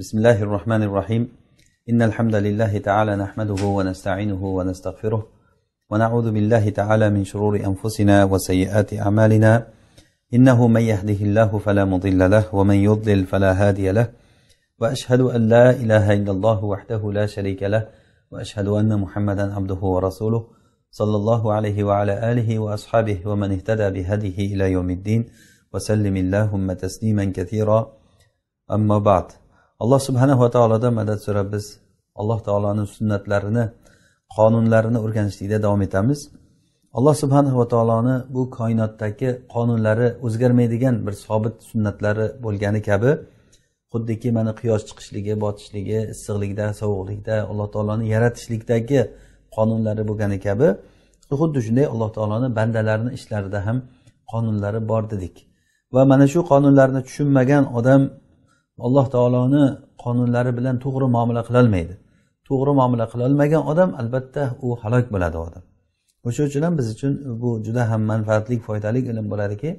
بسم الله الرحمن الرحيم إن الحمد لله تعالى نحمده ونستعينه ونستغفره ونعوذ بالله تعالى من شرور أنفسنا وسيئات أعمالنا إنه من يهده الله فلا مضل له ومن يضلل فلا هادي له وأشهد أن لا إله إلا الله وحده لا شريك له وأشهد أن محمدا عبده ورسوله صلى الله عليه وعلى آله وأصحابه ومن اهتدى بهديه إلى يوم الدين وسلم اللهم تسليما كثيرا أما بعد alloh subhanava taolodan madad so'rab biz alloh taoloni sunnatlarini qonunlarini o'rganishlikda davom etamiz alloh subhanava taoloni bu koinotdagi qonunlari o'zgarmaydigan bir sobit sunnatlari bo'lgani kabi xuddiki mana quyosh chiqishligi botishligi issiqlikda sovuqlikda alloh taoloni yaratishlikdagi qonunlari bo'lgani kabi xuddi shunday alloh taoloni bandalarini ishlarida ham qonunlari bor dedik va mana shu qonunlarni tushunmagan odam alloh taoloni qonunlari bilan to'g'ri muomala qilolmaydi to'g'ri muomala qilolmagan odam albatta u halok bo'ladi u odam o'sha uchun ham biz uchun bu juda ham manfaatli foydali ilm bo'ladiki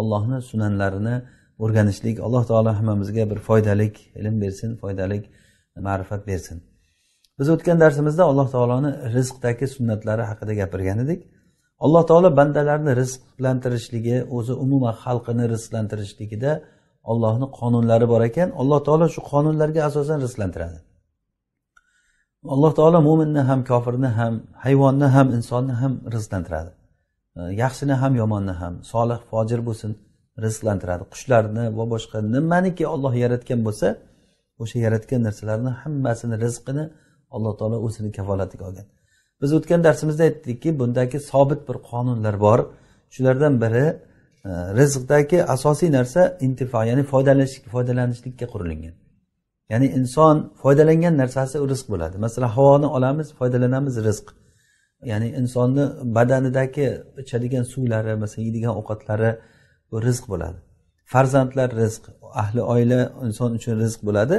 allohni sunanlarini o'rganishlik alloh taolo hammamizga bir foydalik ilm bersin foydali ma'rifat bersin biz o'tgan darsimizda alloh taoloni rizqdagi sunnatlari haqida gapirgan edik alloh taolo bandalarni rizqlantirishligi o'zi umuman xalqini rizqlantirishligida ollohni qonunlari bor ekan alloh taolo shu qonunlarga asosan rizqlantiradi alloh taolo mo'minni ham kofirni ham hayvonni ham insonni ham rizqlantiradi e, yaxshini ham yomonni ham solih fojir bo'lsin rizqlantiradi qushlarni va boshqa nimaniki olloh yaratgan bo'lsa o'sha yaratgan narsalarni hammasini rizqini alloh taolo o'zini kafolatiga olgan biz o'tgan darsimizda aytdikki bundagi sobit bir qonunlar bor shulardan biri rizqdagi asosiy narsa intifo ya'ni foydalanishlik foydalanishlikka qurilingan ya'ni inson foydalangan narsasi rizq bo'ladi masalan havoni olamiz foydalanamiz rizq ya'ni insonni badanidagi ichadigan suvlari masalan yeydigan ovqatlari bu rizq bo'ladi farzandlar rizq ahli oila inson uchun rizq bo'ladi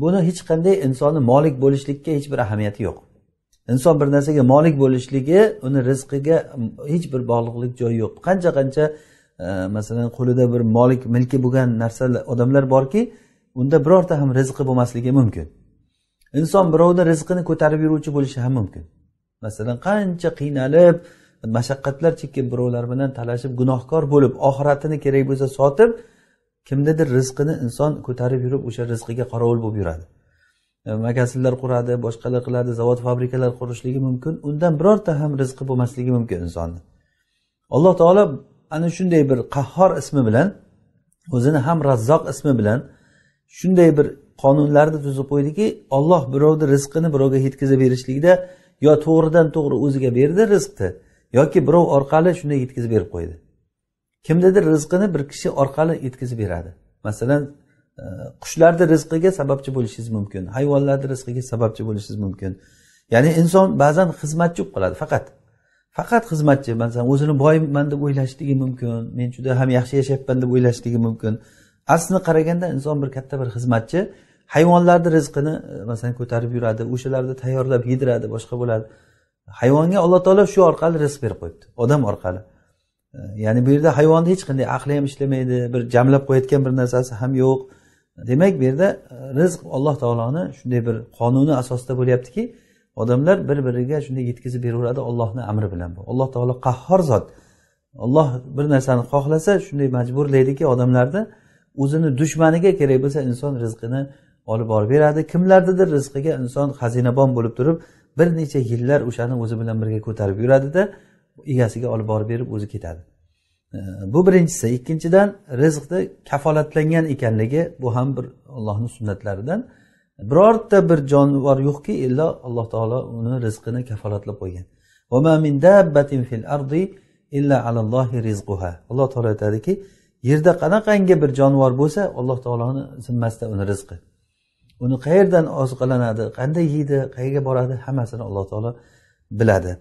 buni hech qanday insonni molik bo'lishlikka hech bir ahamiyati yo'q inson bir narsaga molik bo'lishligi uni rizqiga hech bir bog'liqlik joyi yo'q qancha qancha masalan qo'lida bir molik milki bo'lgan narsalar odamlar borki unda birorta ham rizqi bo'lmasligi mumkin inson birovni rizqini ko'tarib yuruvchi bo'lishi ham mumkin masalan qancha qiynalib mashaqqatlar chekkan birovlar bilan talashib gunohkor bo'lib oxiratini kerak bo'lsa sotib kimnidir rizqini inson ko'tarib yurib o'sha rizqiga qorovul bo'lib yuradi magasinlar quradi boshqalar qiladi zavod fabrikalar qurishligi mumkin undan birorta ham rizqi bo'lmasligi mumkin insonni alloh taolo ana shunday bir qahhor ismi bilan o'zini ham razzoq ismi bilan shunday bir qonunlarni tuzib qo'ydiki olloh birovni rizqini birovga yetkazib berishlikda yo to'g'ridan to'g'ri o'ziga berdi rizqni yoki birov orqali shunday yetkazib berib qo'ydi kimnidir rizqini bir kishi orqali yetkazib beradi masalan e, qushlarni rizqiga sababchi bo'lishingiz mumkin hayvonlarni rizqiga sababchi bo'lishingiz mumkin ya'ni inson ba'zan xizmatchi bo'lib qoladi faqat faqat xizmatchi masalan o'zini boyman deb o'ylashligi mumkin men juda ham yaxshi yashayapman deb o'ylashligi mumkin aslini qaraganda inson bir katta bir xizmatchi hayvonlarni rizqini e, masalan ko'tarib yuradi o'shalarni tayyorlab yediradi boshqa bo'ladi hayvonga alloh taolo shu orqali rizq berib qo'yibdi odam orqali e, ya'ni bu yerda hayvonni hech qanday aqli ham ishlamaydi bir jamlab qo'yayotgan bir narsasi ham yo'q demak bu yerda e, rizq alloh taoloni shunday bir qonuni asosida bo'lyaptiki odamlar bir biriga shunday yetkazib beraveradi ollohni amri bilan bu alloh taolo qahhor zot olloh bir narsani xohlasa shunday majburlaydiki odamlarni o'zini dushmaniga kerak bo'lsa inson rizqini olib borib beradi kimlarnidir rizqiga inson xazinabon bo'lib turib bir necha yillar o'shani o'zi bilan birga ko'tarib yuradida egasiga olib borib berib o'zi ketadi bu birinchisi ikkinchidan rizqni kafolatlangan ekanligi bu ham bir allohni sunnatlaridan birorta bir jonivor yo'qki illo alloh taolo uni rizqini kafolatlab qo'ygan alloh taolo aytadiki yerda qanaqangi bir jonivor bo'lsa alloh taoloni zimmasida uni rizqi uni qayerdan oziqlanadi qanday yeydi qayerga boradi hammasini alloh taolo biladi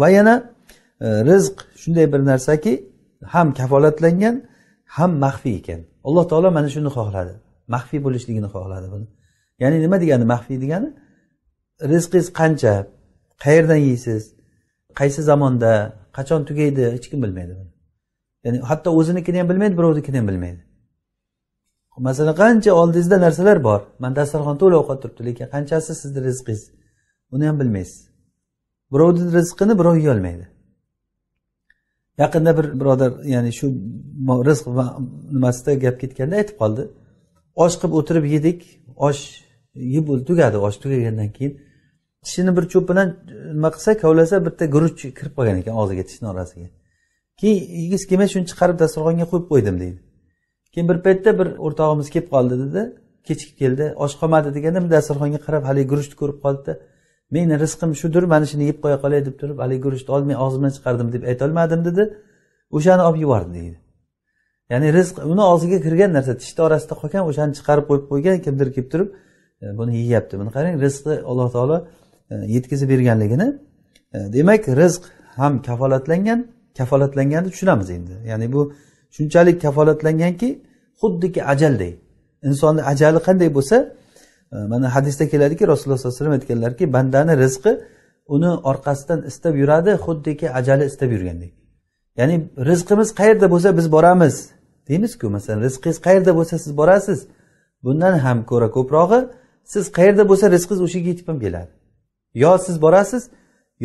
va yana e, rizq shunday bir narsaki ham kafolatlangan ham maxfiy ekan alloh taolo mana shuni xohladi maxfiy bo'lishligini xohladi buni ya'ni nima degani maxfiy degani rizqingiz qancha qayerdan yeysiz qaysi zamonda qachon tugaydi hech kim bilmaydi buni ya'ni hatto o'zinikini ham bilmaydi birovnikini ham bilmaydi masalan qancha oldingizda narsalar bor mana dasturxon to'la ovqat turibdi lekin qanchasi sizni rizqingiz buni ham bilmaysiz birovni rizqini birov yeyolmaydi yaqinda bir birodar ya'ni shu rizq nimasida gap ketganda aytib qoldi osh qilib o'tirib yedik osh yeb o'zi tugadi osh tugagandan keyin tishini bir cho'p bilan e, nima qilsa kovlasa bitta guruch kirib qolgan ekan og'ziga tishni orasiga keyin yegisi kelmay shuni chiqarib dasturxonga qo'yib qo'ydim deydi keyin bir paytda bir o'rtog'imiz kelib qoldi dedi kechikib keldi osh qolmadi deganda dasturxonga qarab haligi guruchni ko'rib qoldida meni rizqim shudir mana shuni yeb qo'ya qolay deb turib haligi guruchni olmay og'zimdan chiqardim deb aytolmadim dedi o'shani olib yubordi deydi ya'ni rizq uni og'ziga kirgan narsa tishni orasida qolgan o'shani chiqarib qo'yib qo'ygan kimdir kelib turib E, buni yeyapti buni qarang rizqni alloh taolo e, yetkazib berganligini e, demak rizq ham kafolatlangan kafolatlanganni tushunamiz endi ya'ni bu shunchalik kafolatlanganki xuddiki ajalday insonni ajali qanday bo'lsa mana hadisda keladiki rasululloh sollallohu alayhi vasallam aytganlarki bandani rizqi uni orqasidan istab yuradi xuddiki ajali istab yurgandek ya'ni rizqimiz qayerda bo'lsa biz boramiz deymizku masalan rizqingiz qayerda bo'lsa siz borasiz bundan ham ko'ra ko'prog'i siz qayerda bo'lsa rizqingiz o'sha yerga yetib ham keladi yo siz borasiz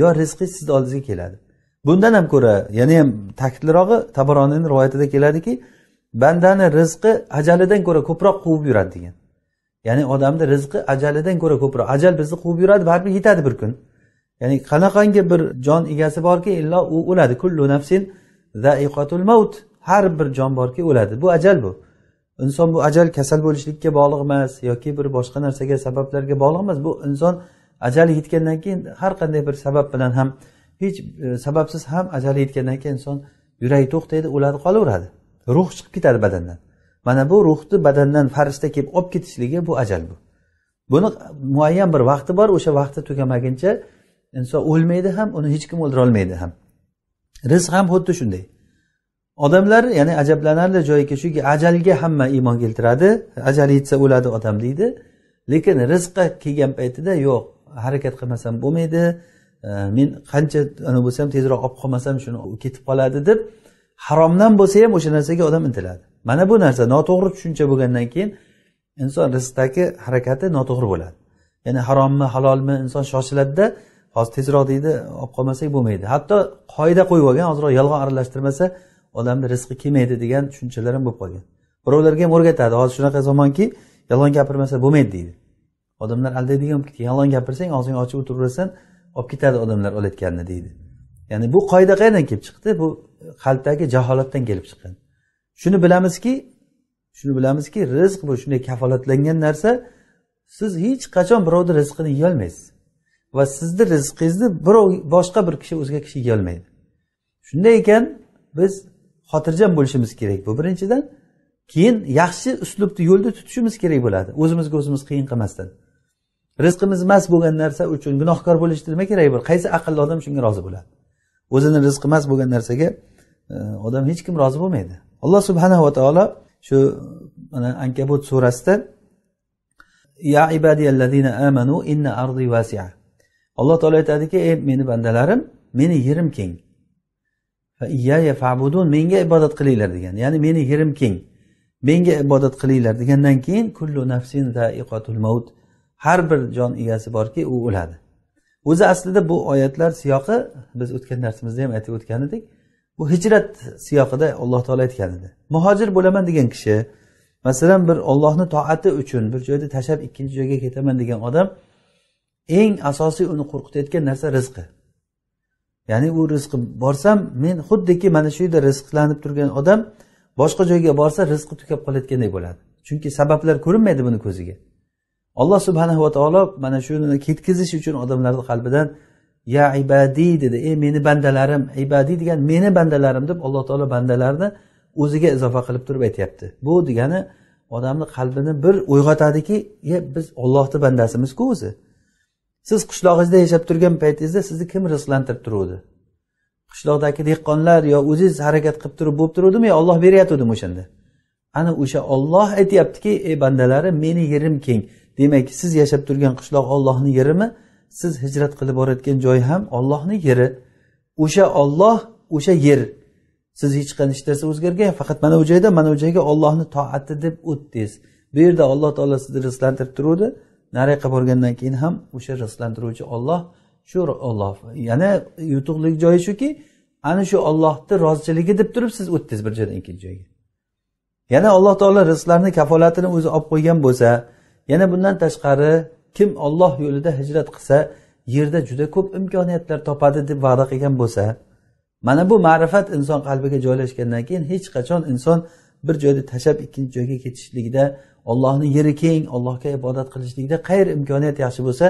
yo rizqingiz sizni oldingizga keladi bundan ham ko'ra yana ham ta'kidlirog'i tabaroniyni rivoyatida keladiki bandani rizqi ajalidan ko'ra ko'proq quvib yuradi degan ya'ni odamni rizqi ajalidan ko'ra ko'proq ajal bizni quvib yuradi baribir yetadi bir kun ya'ni qanaqangi bir jon egasi borki illo u o'ladi kullu nafsin zaiqatul maut har bir jon borki o'ladi bu ajal bu inson bu ajal kasal bo'lishlikka bog'liq emas yoki bir boshqa narsaga sabablarga bog'liq emas bu inson ajali yetgandan keyin har qanday bir sabab bilan ham hech e, sababsiz ham ajali yetgandan keyin inson yuragi to'xtaydi o'ladi qolaveradi ruh chiqib ketadi badandan mana bu ruhni badandan farishta kelib olib ketishligi bu ajal bu buni muayyan bir vaqti bor o'sha vaqti tugamaguncha inson o'lmaydi ham uni hech kim o'ldirolmaydi ham rizq ham xuddi shunday odamlar ya'ni ajablanarli joyiki shuki ajalga hamma iymon keltiradi ajali yetsa o'ladi odam deydi lekin rizqqa kelgan paytida yo'q harakat qilmasam bo'lmaydi e, men qancha bo'lsam tezroq olib qolmasam shuni ketib qoladi deb haromdan bo'lsa ham o'sha narsaga odam intiladi mana bu narsa noto'g'ri tushuncha bo'lgandan keyin inson rizqdagi harakati noto'g'ri bo'ladi ya'ni harommi halolmi inson shoshiladida hozir tezroq deydi olib qolmasak bo'lmaydi hatto qoida qo'yib olgan ozroq yolg'on aralashtirmasa odamni rizqi kelmaydi degan tushunchalar ham bo'lib qolgan birovlarga ham o'rgatadi hozir shunaqa zamonki yolg'on gapirmasa bo'lmaydi deydi odamlar aldaydigan bo'lib ketgan yolg'on gapirsang og'zingni ochib o'tiraverasan olib ketadi odamlar olayotganini deydi ya'ni bu qoida qayerdan kelib chiqdi bu qalbdagi jaholatdan kelib chiqqan shuni bilamizki shuni bilamizki rizq bu shunday kafolatlangan narsa siz hech qachon birovni rizqini yeyolmaysiz va sizni rizqingizni birov boshqa bir kishi o'zga kishi yeyolmaydi shunday ekan biz xotirjam bo'lishimiz kerak bu birinchidan keyin yaxshi uslubni yo'lda tutishimiz kerak bo'ladi o'zimizga o'zimiz qiyin qilmasdan rizqimiz mas bo'lgan narsa uchun gunohkor bo'lishni nima kerak bor qaysi aqlli odam shunga rozi bo'ladi o'zini rizqi mas bo'lgan narsaga e, odam hech kim rozi bo'lmaydi alloh va taolo shu mana ankabut surasida ya ibadiyallazina amanu inna ardi vasia alloh taolo aytadiki ey meni bandalarim meni yerim keng fabudun menga ibodat qilinglar degan ya'ni meni yerim keng menga ibodat qilinglar degandan keyin kullu nafsin zaiqatul maut har bir jon egasi borki u o'ladi o'zi aslida bu oyatlar siyoqi biz o'tgan darsimizda ham aytib o'tgan edik bu hijrat siyoqida alloh taolo aytgan edi muhojir bo'laman degan kishi masalan bir ollohni toati uchun bir joyda tashlab ikkinchi joyga ketaman degan odam eng asosiy uni qo'rqitayotgan narsa rizqi ya'ni u rizqi borsam men xuddiki mana shu yerda rizqlanib turgan odam boshqa joyga borsa rizqi tugab qolayotgandek bo'ladi chunki sabablar ko'rinmaydi buni ko'ziga alloh subhanahu va taolo mana shuni ketkizish uchun odamlarni qalbidan ya ibadiy dedi ey meni bandalarim ibadiy degani meni bandalarim deb alloh taolo bandalarni o'ziga izofa qilib turib aytyapti bu degani odamni qalbini bir uyg'otadiki ye biz ollohni bandasimizku o'zi siz qishlog'ingizda yashab turgan paytingizda sizni kim rizqlantirib turuvdi qishloqdagi dehqonlar yo o'zingiz harakat qilib turib bo'lib turuvdimi yo olloh berayotgandimi o'shanda ana o'sha olloh aytyaptiki ey bandalari meni yerim keng demak siz yashab turgan qishloq ollohni yerimi siz hijrat qilib borayotgan joy ham ollohni yeri o'sha olloh o'sha yer siz hech qanday narsa o'zgargan faqat mana bu joyda mana bu joyga ollohni toati deb o'tdingiz bu yerda alloh taolo sizni rizqlantirib turuvdi nariyoqqa borgandan keyin ham o'sha rizqlantiruvchi olloh shu olloh yana yutuqli joyi shuki ana shu ollohni roziligi deb turib siz o'tdingiz bir joydan ikkinchi joyga yana alloh taolo rizqlarni kafolatini o'zi olib qo'ygan bo'lsa yana bundan tashqari kim olloh yo'lida hijrat qilsa yerda juda ko'p imkoniyatlar topadi deb va'da qilgan bo'lsa mana bu ma'rifat inson qalbiga joylashgandan keyin hech qachon inson bir joyda tashlab ikkinchi joyga ketishligida ollohni yeri keng ollohga ibodat qilishlikda qayer imkoniyat yaxshi bo'lsa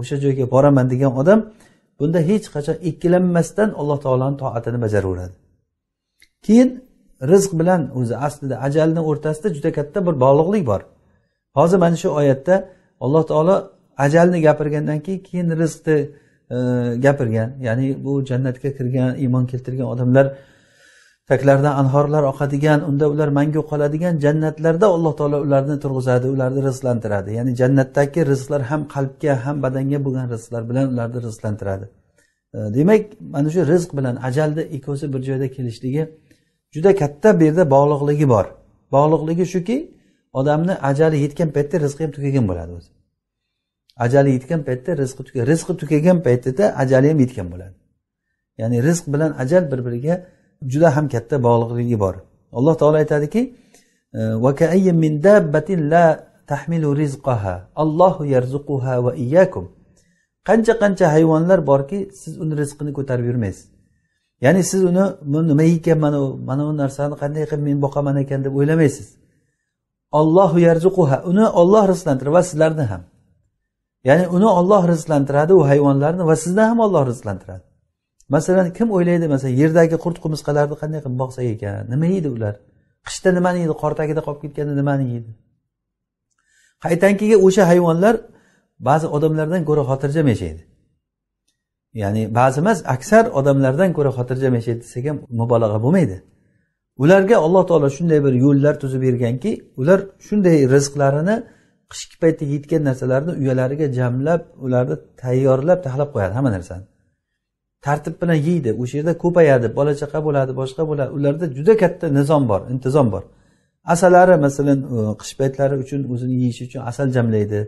o'sha joyga boraman degan odam bunda hech qachon ikkilanmasdan alloh taoloni toatini bajaraveradi keyin rizq bilan o'zi aslida ajalni o'rtasida juda katta bir bog'liqlik bor hozir mana shu oyatda alloh taolo ajalni gapirgandan keyin keyin rizqni e, gapirgan ya'ni bu jannatga kirgan iymon keltirgan odamlar kaklardan anhorlar oqadigan unda ular mangu qoladigan jannatlarda alloh taolo ularni turg'izadi ularni rizqlantiradi ya'ni jannatdagi rizqlar ham qalbga ham badanga bo'lgan rizqlar bilan ularni rizqlantiradi demak mana shu rizq bilan ajalni ikkovsi bir joyda kelishligi juda katta bu yerda bog'liqligi bor bog'liqligi shuki odamni ajali yetgan paytda rizqi ham tugagan bo'ladi o'zi ajali yetgan paytda rizqi rizqi tugagan paytida ajali ham yetgan bo'ladi ya'ni rizq bilan ajal bir biriga juda ham katta bog'liqligi bor alloh taolo aytadiki e, la tahmilu rizqaha allohu yarzuquha va iyyakum qancha qancha hayvonlar borki siz uni rizqini ko'tarib yurmaysiz ya'ni siz uni bu nima ekan mana mana bu narsani qanday qilib men boqaman ekan deb o'ylamaysiz ollohu yarzuquha uni olloh rizqlantiradi va sizlarni ham ya'ni uni olloh rizqlantiradi u hayvonlarni va sizni ham olloh rizqlantiradi masalan kim o'ylaydi masalan yerdagi qurt qumursqalarni qanday qilib boqsak ekan nima yeydi ular qishda nimani yeydi qor tagida qolib ketganda nimani yeydi qaytankiga o'sha hayvonlar ba'zi odamlardan ko'ra xotirjam yashaydi ya'ni ba'zi emas aksar odamlardan ko'ra xotirjam yashaydi desak ham mubolag'a bo'lmaydi ularga alloh taolo shunday bir yo'llar tuzib berganki ular shunday rizqlarini qishki paytda yetgan narsalarni uyalariga jamlab ularni tayyorlab taxlab qo'yadi hamma narsani tartib bilan yeydi o'sha yerda ko'payadi bola chaqa bo'ladi boshqa bo'ladi ularda juda katta nizom bor intizom bor asalari masalan qish paytlari uchun o'zini yeyishi uchun asal jamlaydi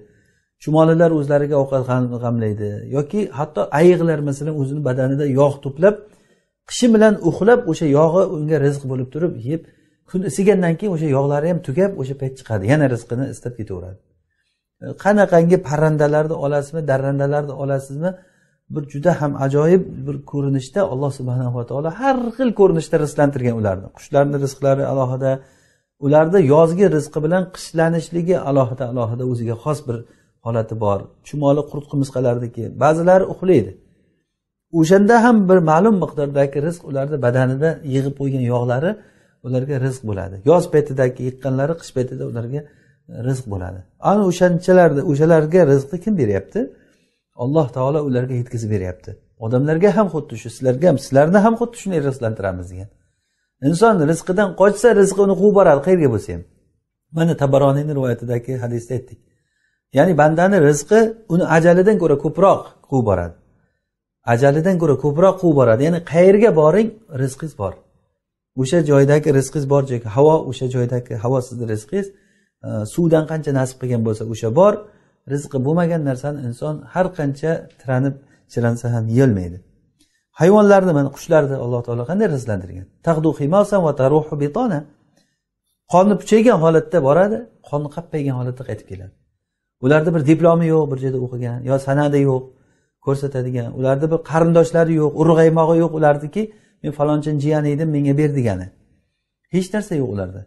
chumolilar o'zlariga ovqat g'amlaydi yoki hatto ayiqlar masalan o'zini badanida yog' to'plab qishi bilan uxlab o'sha yog'i unga rizq bo'lib turib yeb kun isigandan keyin o'sha yog'lari ham tugab o'sha payt chiqadi yana rizqini istab ketaveradi qanaqangi parrandalarni olasizmi darrandalarni olasizmi bir juda ham ajoyib bir ko'rinishda alloh subhanava taolo har xil ko'rinishda rizqlantirgan ularni qushlarni rizqlari alohida ularni yozgi rizqi bilan qishlanishligi alohida alohida o'ziga xos bir holati bor chumoli qurt qumisqalarniki ba'zilari uxlaydi o'shanda ham bir ma'lum miqdordagi rizq ularni badanida yig'ib qo'ygan yog'lari ularga rizq bo'ladi yoz paytidagi yiqqanlari qish paytida ularga rizq bo'ladi ana o'shanchalarni o'shalarga rizqni kim beryapti alloh taolo ularga yetkazib beryapti odamlarga ham xuddi shu sizlarga ham sizlarni ham xuddi shunday rizqlantiramiz degan inson rizqidan qochsa rizqi uni quvib boradi qayerga bo'lsa ham mana tabaroniyni rivoyatidagi hadisda aytdik ya'ni bandani rizqi uni ajalidan ko'ra ko'proq quvib boradi ajalidan ko'ra ko'proq quvib boradi ya'ni qayerga boring rizqingiz bor o'sha joydagi rizqingiz bor havo o'sha joydagi havo sizni rizqingiz e, suvdan qancha nasib qilgan bo'lsa o'sha bor rizqi bo'lmagan narsani inson har qancha tiranib chiransa ham yeyolmaydi hayvonlarni mana qushlarni alloh taolo qanday rizqlantirgan qonni puchaygan holatda boradi qoni qappaygan holatda qaytib keladi ularni bir diplomi yo'q bir joyda o'qigan yo sanada yo'q ko'rsatadigan ularni bir qarindoshlari yo'q urg'aymog'i yo'q ularniki men falonchini jiyani edim menga ber degani hech narsa yo'q ularda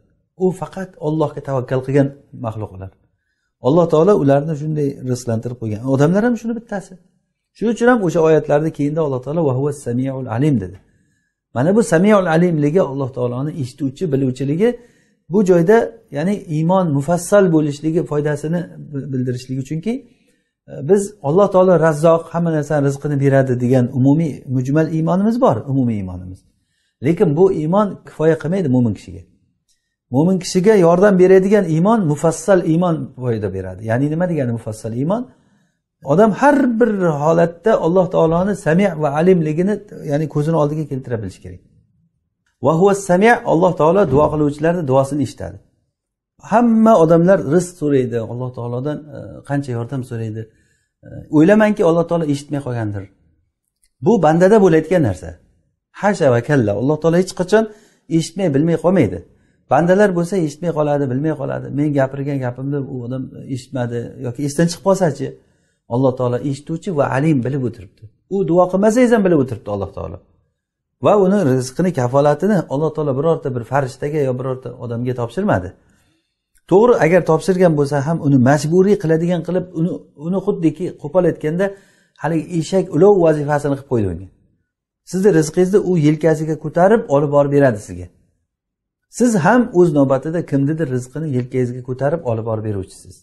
u faqat ollohga tavakkal qilgan maxluq ular alloh taolo ularni shunday rizqlantirib qo'ygan odamlar ham shuni bittasi shuning uchun ham o'sha oyatlarni keyinda alloh taolo vahuva samiul alim dedi mana bu samiul alimligi alloh taoloni eshituvchi biluvchiligi bu joyda ya'ni iymon mufassal bo'lishligi foydasini bildirishligi chunki e, biz alloh taolo razzoq hamma narsani rizqini beradi degan umumiy mujmal iymonimiz bor umumiy iymonimiz lekin bu iymon kifoya qilmaydi mo'min kishiga mo'min kishiga yordam beradigan iymon mufassal iymon foyda beradi ya'ni nima degani mufassal iymon odam har bir holatda alloh taoloni sami va alimligini ya'ni ko'zini oldiga keltira bilishi kerak va huva sami alloh taolo duo qiluvchilarni duosini eshitadi hamma odamlar rizq so'raydi alloh taolodan e, qancha yordam so'raydi e, o'ylamangki alloh taolo eshitmay qolgandir bu bandada bo'layotgan narsa hasha va kalla alloh taolo hech qachon eshitmay bilmay qolmaydi bandalar bo'lsa eshitmay qoladi bilmay qoladi men gapirgan gapimni u odam eshitmadi yoki esdan chiqib qolsachi alloh taolo eshituvchi va alim bilib o'tiribdi u duo qilmasangiz ham bilib o'tiribdi alloh taolo va uni rizqini kafolatini alloh taolo birorta bir farishtaga yo birorta odamga topshirmadi to'g'ri agar topshirgan bo'lsa ham uni majburiy qiladigan qilib uni uni xuddiki qo'pol aytganda haligi eshak ulov vazifasini qilib qo'ydi unga sizni rizqingizni u yelkasiga ko'tarib olib borib beradi sizga siz ham o'z navbatida kimnidir rizqini yelkangizga ko'tarib olib borib beruvchisiz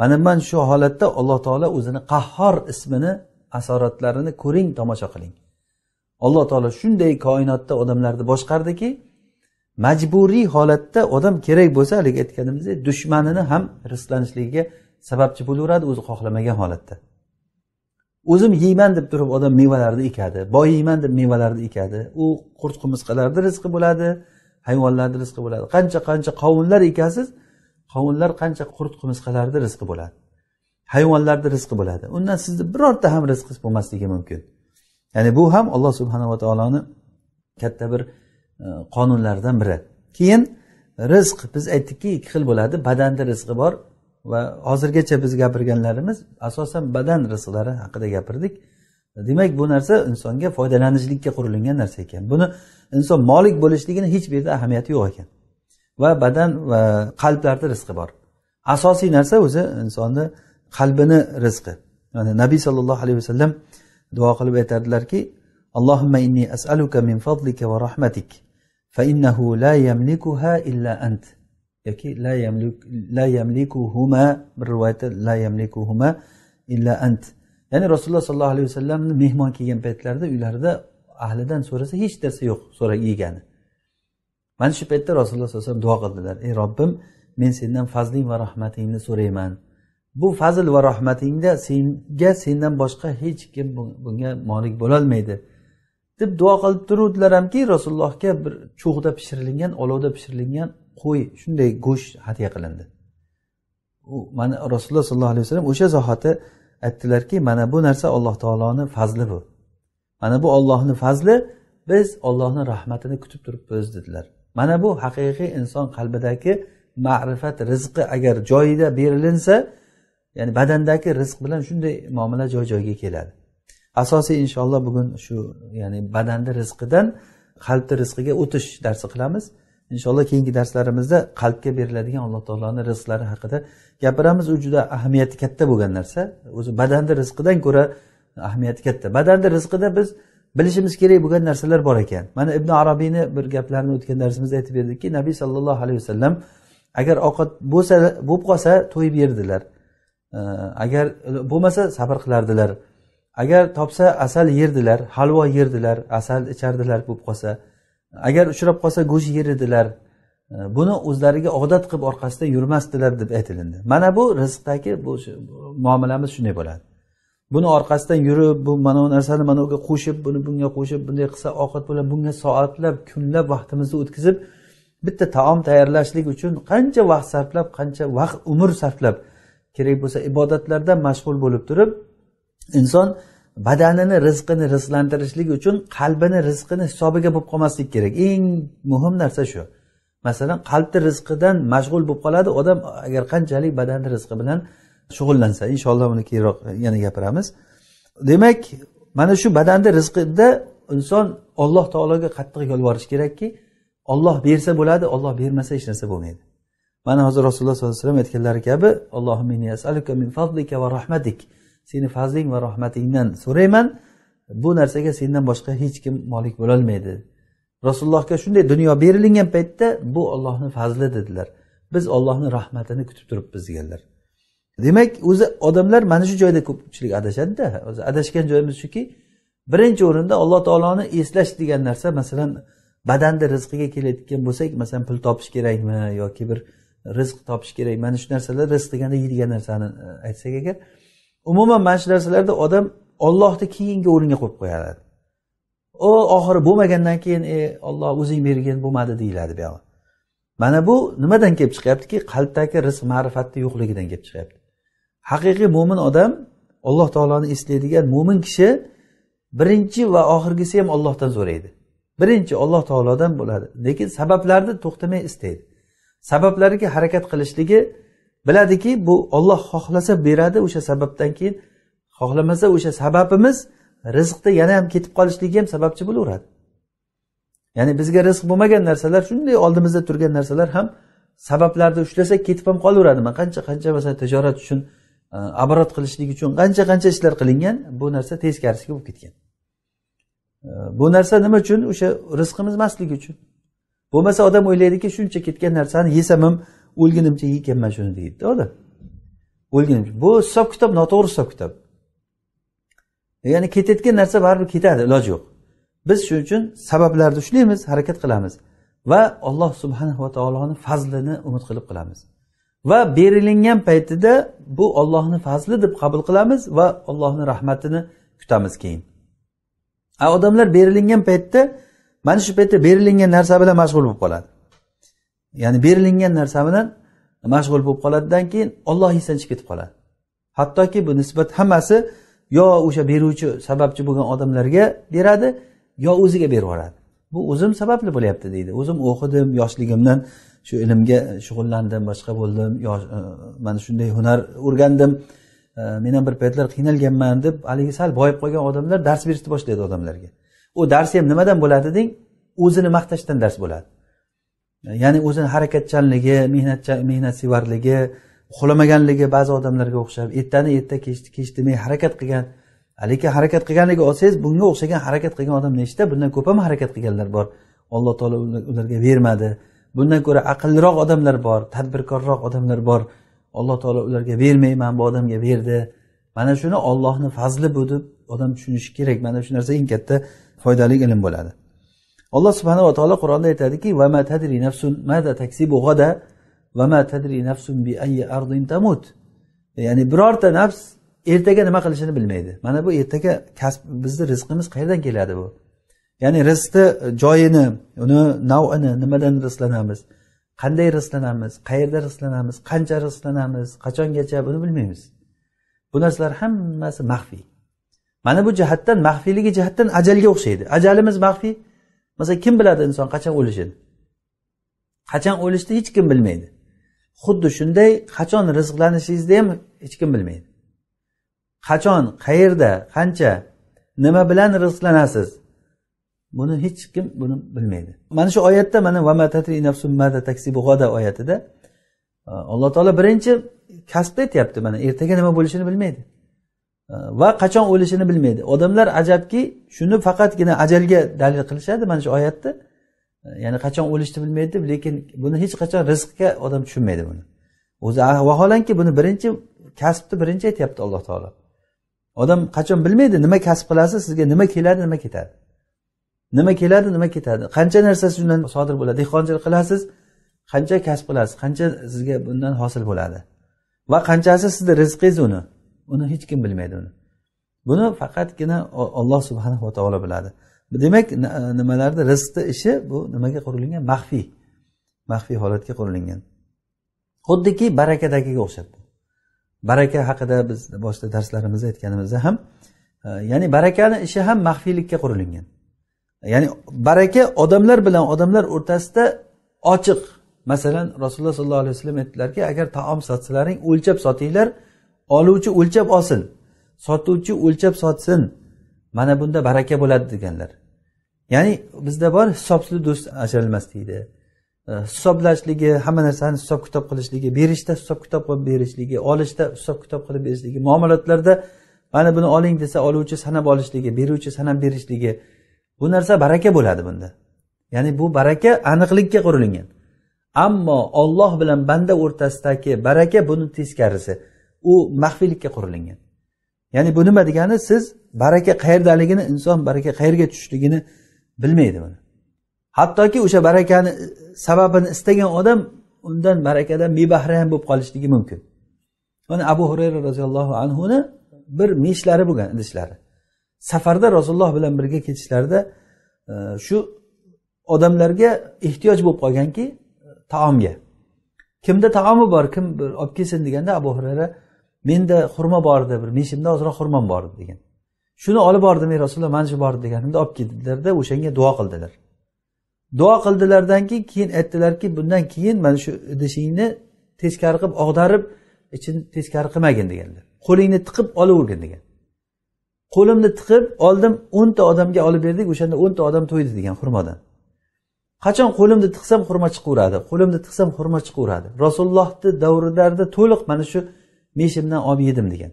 mana man shu holatda alloh taolo o'zini qahhor ismini asoratlarini ko'ring tomosha qiling alloh taolo shunday koinotda odamlarni boshqardiki majburiy holatda odam kerak bo'lsa haligi aytganimizdek dushmanini ham rizqlanishligiga sababchi bo'laveradi o'zi xohlamagan holatda o'zim yeyman deb turib odam mevalarni ekadi boyiyman deb mevalarni ekadi u qurt qumursqalarni rizqi bo'ladi hayvonlarni rizqi bo'ladi qancha qancha qovunlar ekasiz qovunlar qancha qurt qumursqalarni rizqi bo'ladi hayvonlarni rizqi bo'ladi undan sizni birorta ham rizqingiz bo'lmasligi mumkin ya'ni bu ham alloh subhanava taoloni katta bir e, qonunlaridan biri keyin rizq biz aytdikki ikki xil bo'ladi badanni rizqi bor va hozirgacha biz gapirganlarimiz asosan badan rizqlari haqida gapirdik demak bu narsa insonga foydalanishlikka qurilgan narsa ekan buni inson molik bo'lishligini hech bu yerda ahamiyati yo'q ekan va badan va qalblarni rizqi bor asosiy narsa o'zi insonni qalbini rizqi yani nabiy sollallohu alayhi vasallam duo qilib aytardilarki allohimma inni asaluka min fadlika va rahmatik fa innahu la yamlikuha illa ant yoki la yamlik la yamlikuhuma bir rivoyatda la yamlikuhuma illa ant ya'ni rasululloh sollallohu alayhi vasallamni mehmon kelgan paytlarida uylarida ahlidan so'rasa hech narsa yo'q so'rab yegani mana shu paytda rasululloh sallallohu alayhi vasallam duo qildilar ey robbim men sendan fazling va rahmatingni so'rayman bu fazl va rahmatingda senga sendan boshqa hech kim bunga molik bo'lolmaydi deb duo qilib turuvdilar hamki rasulullohga bir cho'g'da pishirilgan olovda pishirilgan qo'y shunday go'sht hadya qilindi u mana rasululloh sollallohu alayhi vasallam o'sha zahoti aytdilarki mana bu narsa alloh taoloni fazli bu mana bu ollohni fazli biz ollohni rahmatini kutib turibmiz dedilar mana bu haqiqiy inson qalbidagi ma'rifat rizqi agar joyida berilinsa ya'ni badandagi rizq bilan shunday muomala joy joyiga keladi asosiy inshaalloh bugun shu ya'ni badanni rizqidan qalbni rizqiga o'tish darsi qilamiz inshaalloh keyingi darslarimizda qalbga beriladigan alloh taoloni rizqlari haqida gapiramiz u juda ahamiyati katta bo'lgan narsa o'zi badanni rizqidan ko'ra ahamiyati katta badanni rizqida biz bilishimiz kerak bo'lgan narsalar bor ekan mana ibn arabiyni bir gaplarini o'tgan darsimizda aytib berdikki nabiy sollallohu alayhi vasallam agar ovqat bo'lsa bo'lib qolsa to'yib yerdilar agar bo'lmasa sabr qilardilar agar topsa asal yerdilar halvo yerdilar asal ichardilar bo'lib qolsa agar uchrab qolsa go'sht yer edilar e, buni o'zlariga odat qilib orqasida yurmasdilar deb aytilindi mana bu rizqdagi bu muomalamiz shunday bo'ladi buni orqasidan yurib bu mana bu narsani mana buga qo'shib buni bunga qo'shib bunday qilsa ovqat bilan bunga soatlab kunlab vaqtimizni o'tkazib bitta taom tayyorlashlik uchun qancha vaqt sarflab qancha vaqt umr sarflab kerak bo'lsa ibodatlarda mashg'ul bo'lib turib inson badanini rizqini rizqlantirishlik uchun qalbini rizqini hisobiga bo'lib qolmaslik kerak eng muhim narsa shu masalan qalbni rizqidan mashg'ul bo'lib qoladi odam agar qanchalik badanni rizqi bilan shug'ullansa inshaalloh buni keyinroq yana gapiramiz demak mana shu badanni rizqida inson olloh taologa qattiq yolvorish kerakki olloh bersa bo'ladi olloh bermasa hech narsa bo'lmaydi mana hozir rasululloh sollallohu alayhi vasallam aytganlari kabi allohim asaluka min fadlika va rahmatik seni fazling va rahmatingdan so'rayman bu narsaga sendan boshqa hech kim molik bo'lolmaydi rasulullohga shunday dunyo berilingan paytda bu ollohni fazli dedilar biz ollohni rahmatini kutib turibmiz deganlar demak o'zi odamlar mana shu joyda ko'pchilik adashadida o'zi adashgan joyimiz shuki birinchi o'rinda alloh taoloni eslash degan narsa masalan badanni rizqiga kelayotgan bo'lsak masalan pul topish kerakmi yoki bir rizq topish kerak mana shu narsalar rizq deganda yeydigan narsani e, aytsak agar umuman mana shu narsalarda odam ollohni keyingi o'ringa qo'yib qo'yadi u oxiri bo'lmagandan keyin e olloh o'zing bergin bo'lmadi deyiladi buyog'i mana bu nimadan kelib chiqyaptiki qalbdagi rizq ma'rifatni yo'qligidan kelib chiqyapti haqiqiy mo'min odam alloh taoloni eslaydigan mo'min kishi birinchi va oxirgisi ham ollohdan so'raydi birinchi olloh taolodan bo'ladi lekin sabablarni to'xtamay istaydi sabablarga harakat qilishligi biladiki bu olloh xohlasa beradi o'sha sababdan keyin xohlamasa o'sha sababimiz rizqda yana ham ketib qolishligi ham sababchi bo'laveradi ya'ni bizga rizq bo'lmagan narsalar shunday oldimizda turgan narsalar ham sabablarni ushlasak ketib ham qolaveradi man qancha qancha masalan tijorat uchun оборот e, qilishlik uchun qancha qancha ishlar qilingan bu narsa teskarisiga bo'lib ketgan e, bu narsa nima uchun o'sha rizqimiz emasligi uchun bo'lmasa odam o'ylaydiki shuncha ketgan narsani yesam ham o'lgunimcha yeganman shuni deydida odam o'lgunimcha bu hisob kitob noto'g'ri hisob kitob ya'ni ketayotgan narsa baribir ketadi iloji yo'q biz shuning uchun sabablarni ushlaymiz harakat qilamiz va alloh subhanava taoloni fazlini umid qilib qilamiz va berilingan paytida bu ollohni fazli deb qabul qilamiz va allohni rahmatini kutamiz keyin a odamlar berilingan paytda mana shu paytda berilingan narsa bilan mashg'ul bo'lib qoladi ya'ni berilingan narsa bilan mashg'ul bo'lib qoladidan keyin olloh esdan chiqib ketib qoladi hattoki bu nisbat hammasi yo o'sha beruvchi sababchi bo'lgan odamlarga beradi yo o'ziga berib yuboradi bu o'zim sababli bo'lyapti deydi o'zim o'qidim yoshligimdan shu ilmga shug'ullandim boshqa bo'ldim e, mana shunday hunar o'rgandim e, men ham bir paytlar qiynalganman deb haligi sal boyib qolgan odamlar dars berishni boshlaydi odamlarga u dars ham nimadan bo'ladi deng o'zini maqtashdan dars bo'ladi ya'ni o'zini harakatchanligi mehnatcha mehnatsevarligi uxlamaganligi ba'zi odamlarga o'xshab ertani erta kechni kech demay harakat qilgan lekin harakat qilganligi olsangiz bunga o'xshagan harakat qilgan odam nechta bundan ko'p ham harakat qilganlar bor alloh taolo ularga bermadi bundan ko'ra aqlliroq odamlar bor tadbirkorroq odamlar bor alloh taolo ularga bermay mana bu odamga berdi mana shuni ollohni fazli bu deb odam tushunishi kerak mana shu narsa eng katta foydali ilm bo'ladi alloh subhanava taolo qur'onda aytadiki vama tadri nafsun mada taksibu g'ada vama tadri nafsun bi ayyi ardin tamut ya'ni birorta nafs ertaga nima qilishini bilmaydi mana bu ertaga kasb bizni rizqimiz qayerdan keladi bu ya'ni rizqni joyini uni navini nimadan rizqlanamiz qanday rizqlanamiz qayerda rizqlanamiz qancha rizqlanamiz qachongacha buni bilmaymiz bu narsalar hammasi maxfiy mana bu jihatdan maxfiyligi jihatdan ajalga o'xshaydi ajalimiz maxfiy masalan kim biladi inson qachon o'lishini qachon o'lishni hech kim bilmaydi xuddi shunday qachon rizqlanishingizni ham hech kim bilmaydi qachon qayerda qancha nima bilan rizqlanasiz buni hech kim buni bilmaydi mana shu oyatda mana oyatida e, alloh taolo birinchi kasbni aytyapti mana ertaga nima bo'lishini bilmaydi va qachon o'lishini bilmaydi odamlar ajabki shuni faqatgina ajalga dalil qilishadi mana shu oyatni ya'ni qachon o'lishni bilmaydi deb lekin buni hech qachon rizqga odam tushunmaydi buni o'zi vaholanki buni birinchi kasbni birinchi aytyapti alloh taolo odam qachon bilmaydi nima kasb qilasiz sizga nima keladi nima ketadi nima keladi nima ketadi qancha narsa shundan sodir bo'ladi dehqonchilik qilasiz qancha kasb qilasiz qancha sizga bundan hosil bo'ladi va qanchasi sizni rizqingiz uni uni hech kim bilmaydi uni buni faqatgina olloh subhanava taolo biladi demak nimalarda rizqni ishi bu nimaga qurilgan maxfiy maxfiy holatga qurilingan xuddiki barakadagiga o'xshab baraka haqida biz boshida darslarimizda aytganimizda ham e, ya'ni barakani ishi ham maxfiylikka qurilingan ya'ni baraka odamlar bilan odamlar o'rtasida ochiq masalan rasululloh sollallohu alayhi vasallam aytdilarki agar taom sotsalaring o'lchab sotinglar oluvchi o'lchab olsin sotuvchi o'lchab sotsin mana bunda baraka bo'ladi deganlar ya'ni bizda bor hisobsiz do'st ajralmas deydi hisoblashligi hamma narsani hisob kitob qilishligi berishda hisob kitob qilib berishligi olishda hisob kitob qilib berishligi muomalatlarda mana buni oling desa oluvchi sanab olishligi beruvchi sanab berishligi bu narsa baraka bo'ladi bunda ya'ni bu baraka aniqlikka qurilgan ammo olloh bilan banda o'rtasidagi baraka buni teskarisi u maxfiylikka qurilingan ya'ni bu nima degani siz baraka qayerdaligini inson baraka qayerga tushishligini bilmaydi buni hattoki o'sha barakani e, sababini istagan odam undan barakadan bebahra ham bo'lib qolishligi mumkin mana abu hurayra roziyallohu anhuni bir meshlari bo'lgan idishlari safarda rasululloh bilan birga ketishlarida e, shu odamlarga ehtiyoj bo'lib qolganki e, taomga kimda taomi bor kim bir olib kelsin deganda abu hurayra menda xurma bor edi bir meshimda ozroq xurmam bor edi degan shuni olib bordim ey rasululloh mana shu bor deganimda olib keldilarda o'shanga duo qildilar duo qildilardan keyin keyin aytdilarki bundan keyin mana shu idishingni teskari qilib og'darib ichini teskari qilmagin deganlar qo'lingni tiqib olavergin degan qo'limni tiqib oldim o'nta odamga olib berdik o'shanda o'nta odam to'ydi degan xurmodan qachon qo'limni tiqsam xurma chiqaveradi qo'limni tiqsam xurma chiqaveradi rasulullohni davrlarida to'liq mana shu meshimdan olib yedim degan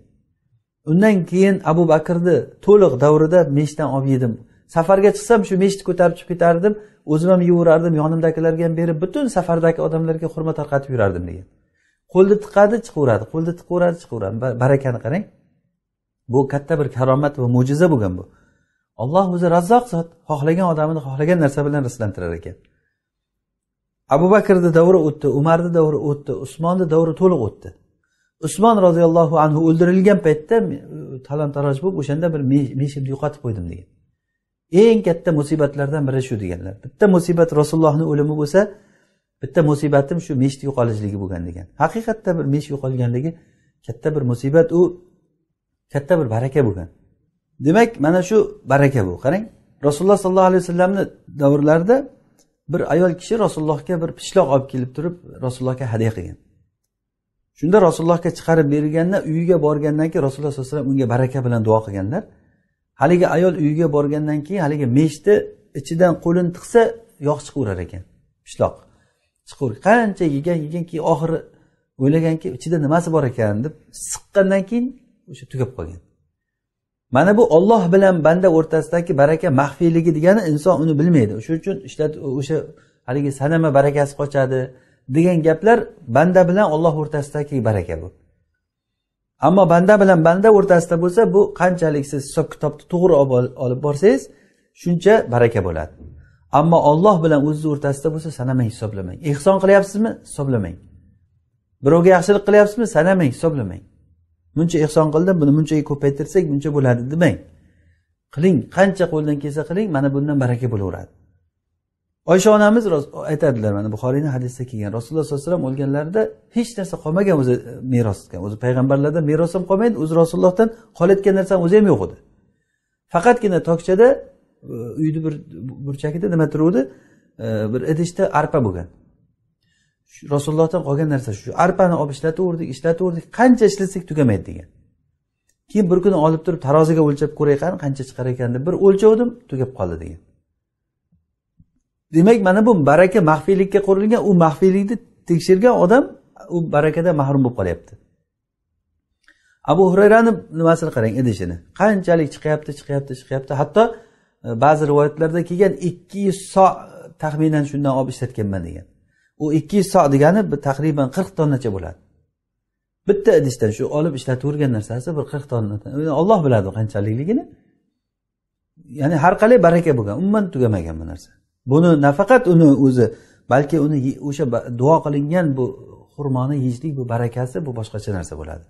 undan keyin abu bakrni to'liq davrida meshdan olib yedim safarga chiqsam shu meshni ko'tarib chiqib ketardim o'zim ham yeyverardim yonimdagilarga ham berib butun safardagi odamlarga hurmat tarqatib yurardim degan qo'lni tiqadi chiqaveradi qo'lni tiqaveradi chiqaveradi barakani qarang bu katta bir karomat va mo'jiza bo'lgan bu olloh o'zi razzoq zot xohlagan odamini xohlagan narsa bilan rizqlantirar ekan abu bakrni davri o'tdi umarni davri o'tdi usmonni davri to'liq o'tdi usmon roziyallohu anhu o'ldirilgan paytda talon taroj bo'lib o'shanda bir meshimni yo'qotib qo'ydim degan eng katta musibatlardan biri shu deganlar bitta musibat rasulullohni o'limi bo'lsa bitta musibatim shu meshni yo'qolishligi bo'lgan degan haqiqatda bir mesh yo'qolganligi katta bir musibat u katta bir baraka bo'lgan demak mana shu baraka bu qarang rasululloh sollallohu alayhi vasallamni davrlarida bir ayol kishi rasulullohga bir pishloq olib kelib turib rasulullohga hadya qilgan shunda rasulullohga chiqarib berganda uyiga borgandan keyin rasululloh sallallohu alayhi vasallam unga baraka bilan duo qilganlar haligi ayol uyiga borgandan keyin haligi meshni ichidan qo'lini tiqsa yog' chiqaverar ekan pishloq chiqaver qancha yegan yegan keyin oxiri o'ylaganki ichida nimasi bor ekan deb siqqandan keyin o'sha tugab qolgan mana bu olloh bilan banda o'rtasidagi baraka maxfiyligi degani inson uni bilmaydi shuning uchun ishlat o'sha haligi sanama barakasi qochadi degan gaplar banda bilan olloh o'rtasidagi baraka bu ammo banda bilan banda o'rtasida bo'lsa bu qanchalik siz hisob kitobni to'g'ri olib borsangiz shuncha baraka bo'ladi ammo olloh bilan o'zizni o'rtasida bo'lsa sanamang hisoblamang ehson qilyapsizmi hisoblamang birovga yaxshilik qilyapsizmi sanamang hisoblamang muncha ehson qildim buni munchaga ko'paytirsak buncha bo'ladi demang qiling qancha qo'ldan kelsa qiling mana bundan baraka bo'laveradi oysha onamiz aytadilar mana buxoriyni hadisida kelgan rasululloh sollallohu alayhi vasallam o'lganlarida hech narsa qolmagan o'zi e, merosga o'zi payg'ambarlardan meros ham qolmaydi o'zi rasulullohdan qolayotgan narsa o'zi ham yo'q edi faqatgina tokchada e, uyni bir burchagida nima turuvdi e, bir idishda arpa bo'lgan rasulullohdan qolgan narsa shu arpani olib ishlataverdik ishlataverdik qancha ishlatsak tugamaydi degan keyin bir kuni olib turib taroziga o'lchab ko'ray qani qancha chiqar ekan deb bir o'lchavdim tugab qoldi degan demak mana bu baraka maxfiylikka qurilgan u maxfiylikni tekshirgan odam u barakadan mahrum bo'lib qolyapti abu hurayrani nimasini qarang idishini qanchalik chiqyapti chiqyapti chiqyapti hatto e, ba'zi rivoyatlarda kelgan ikki yuz so taxminan shundan olib ishlatganman degan u ikki yuz so degani taxriban qirq tonnacha bo'ladi bitta idishdan shu olib ishlatavergan narsasi bir qirq tonna olloh biladi qanchalikligini ya'ni har qalay baraka bo'lgan umuman tugamagan bu narsa buni nafaqat uni o'zi balki uni o'sha duo qilingan bu xurmoni yeyishlik bu barakasi bu boshqacha narsa bo'ladi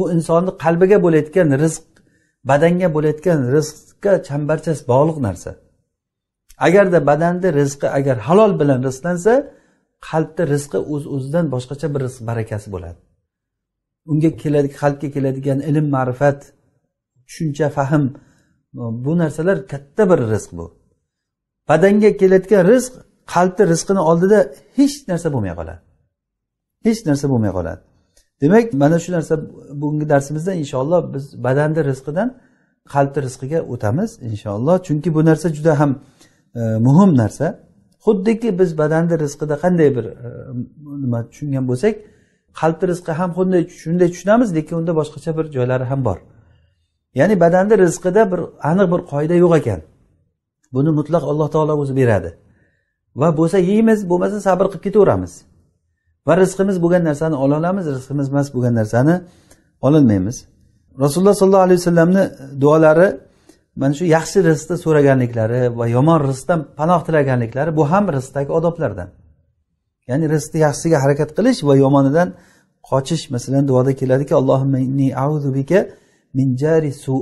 u insonni qalbiga bo'layotgan rizq badanga bo'layotgan rizqqa chambarchas bog'liq narsa agarda badanni rizqi agar halol bilan rizqlansa qalbni rizqi o'z uz o'zidan boshqacha bir rizq barakasi bo'ladi unga keladi qalbga keladigan ilm ma'rifat tushuncha fahm bu narsalar katta bir rizq bu badanga kelayotgan rizq qalbni rizqini oldida hech narsa bo'lmay qoladi hech narsa bo'lmay qoladi demak mana shu narsa bugungi darsimizda inshaalloh biz badanni rizqidan qalbni rizqiga o'tamiz inshaalloh chunki bu narsa juda ham e, muhim narsa xuddiki biz badanni rizqida qanday bir e, nima e, tushungan bo'lsak qalbni rizqi ham xuddi shunday tushunamiz lekin unda boshqacha bir joylari ham bor ya'ni badanni rizqida bir aniq bir qoida yo'q ekan buni mutlaq alloh taolo o'zi beradi va bo'lsa yeymiz bo'lmasa sabr qilib ketaveramiz va rizqimiz bo'lgan narsani olamiz rizqimiz emas bo'lgan narsani ololmaymiz rasululloh sollallohu alayhi vasallamni duolari mana shu yaxshi rizqni so'raganliklari va yomon rizqdan panoh tilaganliklari bu ham rizqdagi odoblardan ya'ni rizqni yaxshisiga harakat qilish va yomonidan qochish masalan duoda keladiki allohimma inni auzu bika min jari su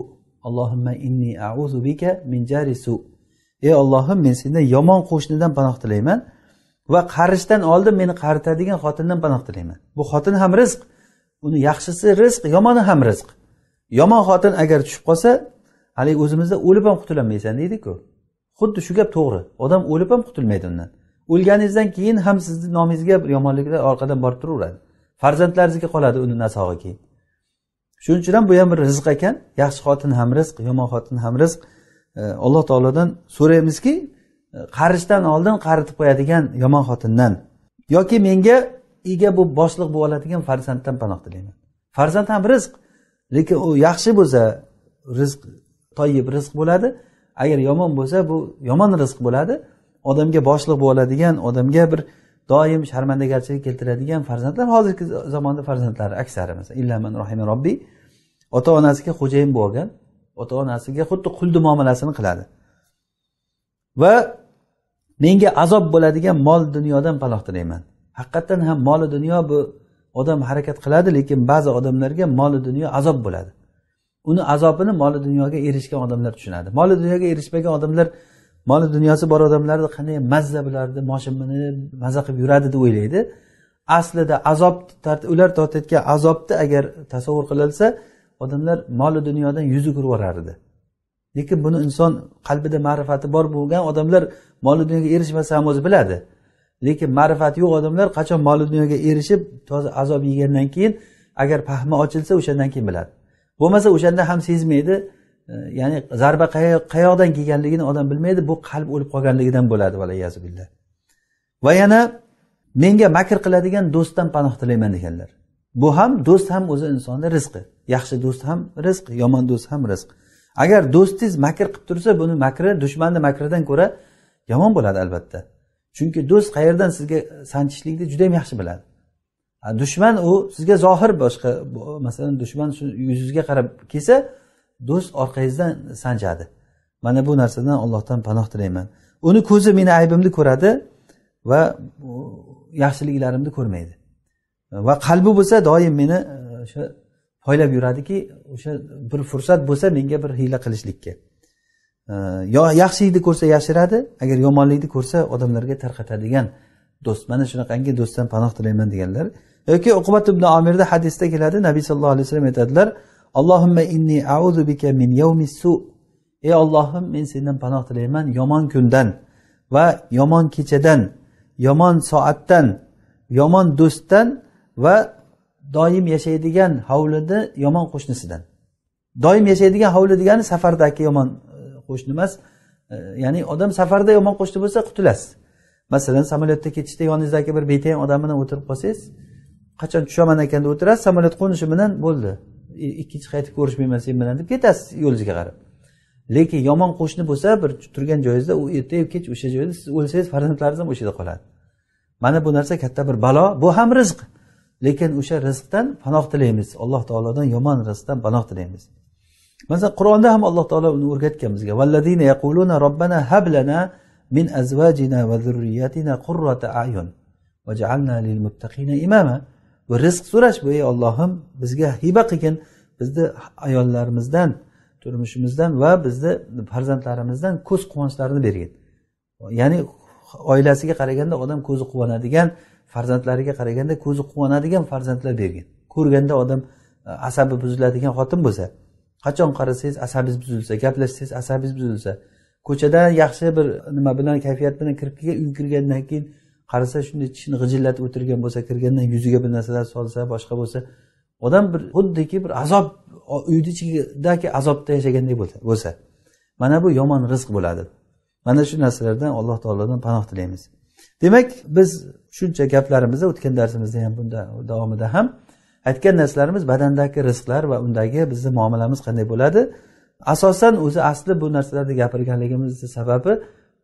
allohimma inni auzu bika min jari su ey ollohim men sendan yomon qo'shnidan panoh tilayman va qarishdan oldin meni qaritadigan xotindan panoh tilayman bu xotin ham rizq uni yaxshisi rizq yomoni ham rizq yomon xotin agar tushib qolsa haligi o'zimizda o'lib ham qutulolmaysan deydiku xuddi shu gap to'g'ri odam o'lib ham qutulmaydi undan o'lganingizdan keyin ham sizni nomingizga yomonliklar orqadan borib turaveradi farzandlaringizga qoladi uni nasog'i keyin shuning uchun ham bu ham bir rizq ekan yaxshi xotin ham rizq yomon xotin ham rizq E, alloh taolodan so'raymizki e, qarishdan oldin qaritib qo'yadigan yomon xotindan yoki menga ega bo'lib boshliq bo'lib oladigan farzanddan panoh tilayman farzand ham rizq lekin u yaxshi bo'lsa rizq toyib rizq bo'ladi agar yomon bo'lsa bu yomon rizq bo'ladi odamga boshliq bo'lib oladigan odamga bir doim sharmandagarchilik keltiradigan farzandlar hozirgi zamonda farzandlari aksari masalan illaman rohima robbiy ota onasiga xo'jayin bo'lgan ota onasiga xuddi qulni muomalasini qiladi va menga azob bo'ladigan mol dunyodan panoh tilayman haqiqatdan ham moli dunyo bu odam harakat qiladi lekin ba'zi odamlarga moli dunyo azob bo'ladi uni azobini moli dunyoga erishgan odamlar tushunadi moli dunyoga erishmagan odamlar moli dunyosi bor odamlarni qanday mazza bilardi moshin minib maza qilib yuradi deb o'ylaydi aslida azob ular tortayotgan azobni agar tasavvur qilinsa odamlar moli dunyodan yuz o'girib yuborardi lekin buni inson qalbida ma'rifati bor bo'lgan odamlar moli dunyoga erishmasa ham o'zi biladi lekin ma'rifati yo'q odamlar qachon moli dunyoga erishib toza azob yegandan keyin agar fahmi ochilsa o'shandan keyin biladi bo'lmasa o'shanda ham sezmaydi e, ya'ni zarba qayoqdan kelganligini odam bilmaydi bu qalb o'lib qolganligidan bo'ladi billah va yana menga makr qiladigan do'stdan panoh tilayman deganlar bu ham do'st ham o'zi insonni rizqi yaxshi do'st ham rizq yomon do'st ham rizq agar do'stingiz makr qilib tursa buni makri dushmanni makridan ko'ra yomon bo'ladi albatta chunki do'st qayerdan sizga sanchishlikni juda yam yaxshi biladi dushman u sizga zohir boshqa masalan dushman yuzingizga qarab kelsa do'st orqangizdan sanchadi mana bu narsadan allohdan panoh tilayman uni ko'zi meni aybimni ko'radi va yaxshiliklarimni ko'rmaydi va qalbi bo'lsa doim meni e, o'sha poylab yuradiki o'sha bir fursat bo'lsa menga bir hiyla qilishlikka e, yo yaxshilikni ko'rsa yashiradi agar yomonlikni ko'rsa odamlarga tarqatadigan do'st mana shunaqangi do'stdan panoh tilayman deganlar yoki uqbat ibn omirni hadisda keladi nabiy sallallohu alayhi vasallam aytadilar allohimma inni auzu bika min yawmi su ey ollohim men sendan panoh tilayman yomon kundan va yomon kechadan yomon soatdan yomon do'stdan va doim yashaydigan hovlini yomon qo'shnisidan doim yashaydigan hovli degani safardagi yomon e, qo'shni emas e, ya'ni odam safarda yomon qo'shni bo'lsa qutulasiz masalan samolyotda ketishda yoningizdagi bir betayin odam bilan o'tirib qolsangiz qachon tushaman ekan deb o'tirasiz samolyot qo'nishi bilan bo'ldi e, ikkinchi qaytib ko'rishmayman sen bilan deb ketasiz yo'lingizga qarab lekin yomon qo'shni bo'lsa bir turgan joyingizda u ertayu kech o'sha joyda siz o'lsangiz farzandlaringiz ham o'sha yerda qoladi mana bu narsa katta bir balo bu ham rizq lekin o'sha rizqdan panoh tilaymiz alloh taolodan yomon rizqdan panoh tilaymiz masalan qur'onda ham alloh taolo uni o'rgatgan bizga valladina yaquluna robbana hablana min azvajina va zurriyatina qurrata ayun vaj'alna lil muttaqina imama va rizq so'rash bu ey ollohim bizga hiba qilgin bizni ayollarimizdan turmushimizdan va bizni farzandlarimizdan ko'z quvonchlarini bergin ya'ni oilasiga qaraganda odam ko'zi quvonadigan farzandlariga qaraganda ko'zi quvonadigan farzandlar bergan ko'rganda odam e, asabi buziladigan xotin bo'lsa qachon qarasangiz asabingiz buzilsa gaplashsangiz asabingiz buzilsa ko'chada yaxshi bir nima bilan kayfiyat bilan kirib kelgan uyga kirgandan keyin qarasa shunday tishini g'ijillatib o'tirgan bo'lsa kirgandan yuziga bir narsalar solsa boshqa bo'lsa odam bir xuddiki bir azob uyni ichidagi azobda yashaganday bo'lsa mana bu yomon rizq bo'ladi mana shu narsalardan alloh taolodan panoh tilaymiz demak biz shuncha gaplarimizda o'tgan darsimizda ham bunda davomida ham aytgan narsalarimiz badandagi rizqlar va undagi bizni muomalamiz qanday bo'ladi asosan o'zi asli bu narsalarni gapirganligimizni sababi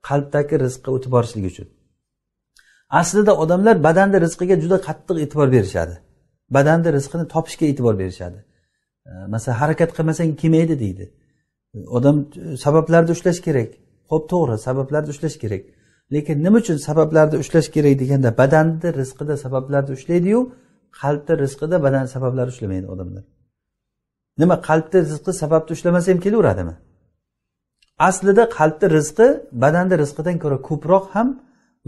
qalbdagi rizqqa o'tib borishlik uchun aslida odamlar badanni rizqiga juda qattiq e'tibor berishadi badanni rizqini topishga e'tibor berishadi masalan harakat qilmasang kelmaydi deydi odam e, sabablarni ushlash kerak ho'p to'g'ri sabablarni ushlash kerak lekin nima uchun sabablarni ushlash kerak deganda badanni rizqida sabablarni ushlaydiyu qalbni rizqida badan sabablari ushlamaydi odamlar nima qalbni rizqi sababni ushlamasa ham kelaveradimi aslida qalbni rizqi badanni rizqidan ko'ra ko'proq ham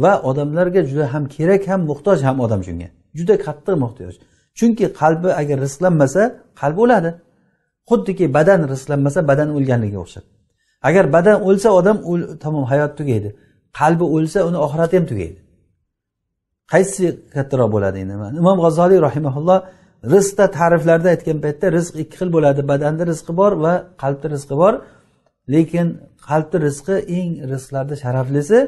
va odamlarga juda ham kerak ham muhtoj ham odam shunga juda qattiq muhtoj chunki qalbi agar rizqlanmasa qalb o'ladi xuddiki badan rizqlanmasa badan o'lganligiga o'xshab agar badan o'lsa odam tamom hayot tugaydi qalbi o'lsa uni oxirati ham tugaydi qaysi kattaroq bo'ladi endi imom g'azzoliy rahimaulloh rizqda ta'riflarda aytgan paytda rizq ikki xil bo'ladi badanni rizqi bor va qalbni rizqi bor lekin qalbni rizqi eng rizqlarni sharaflisi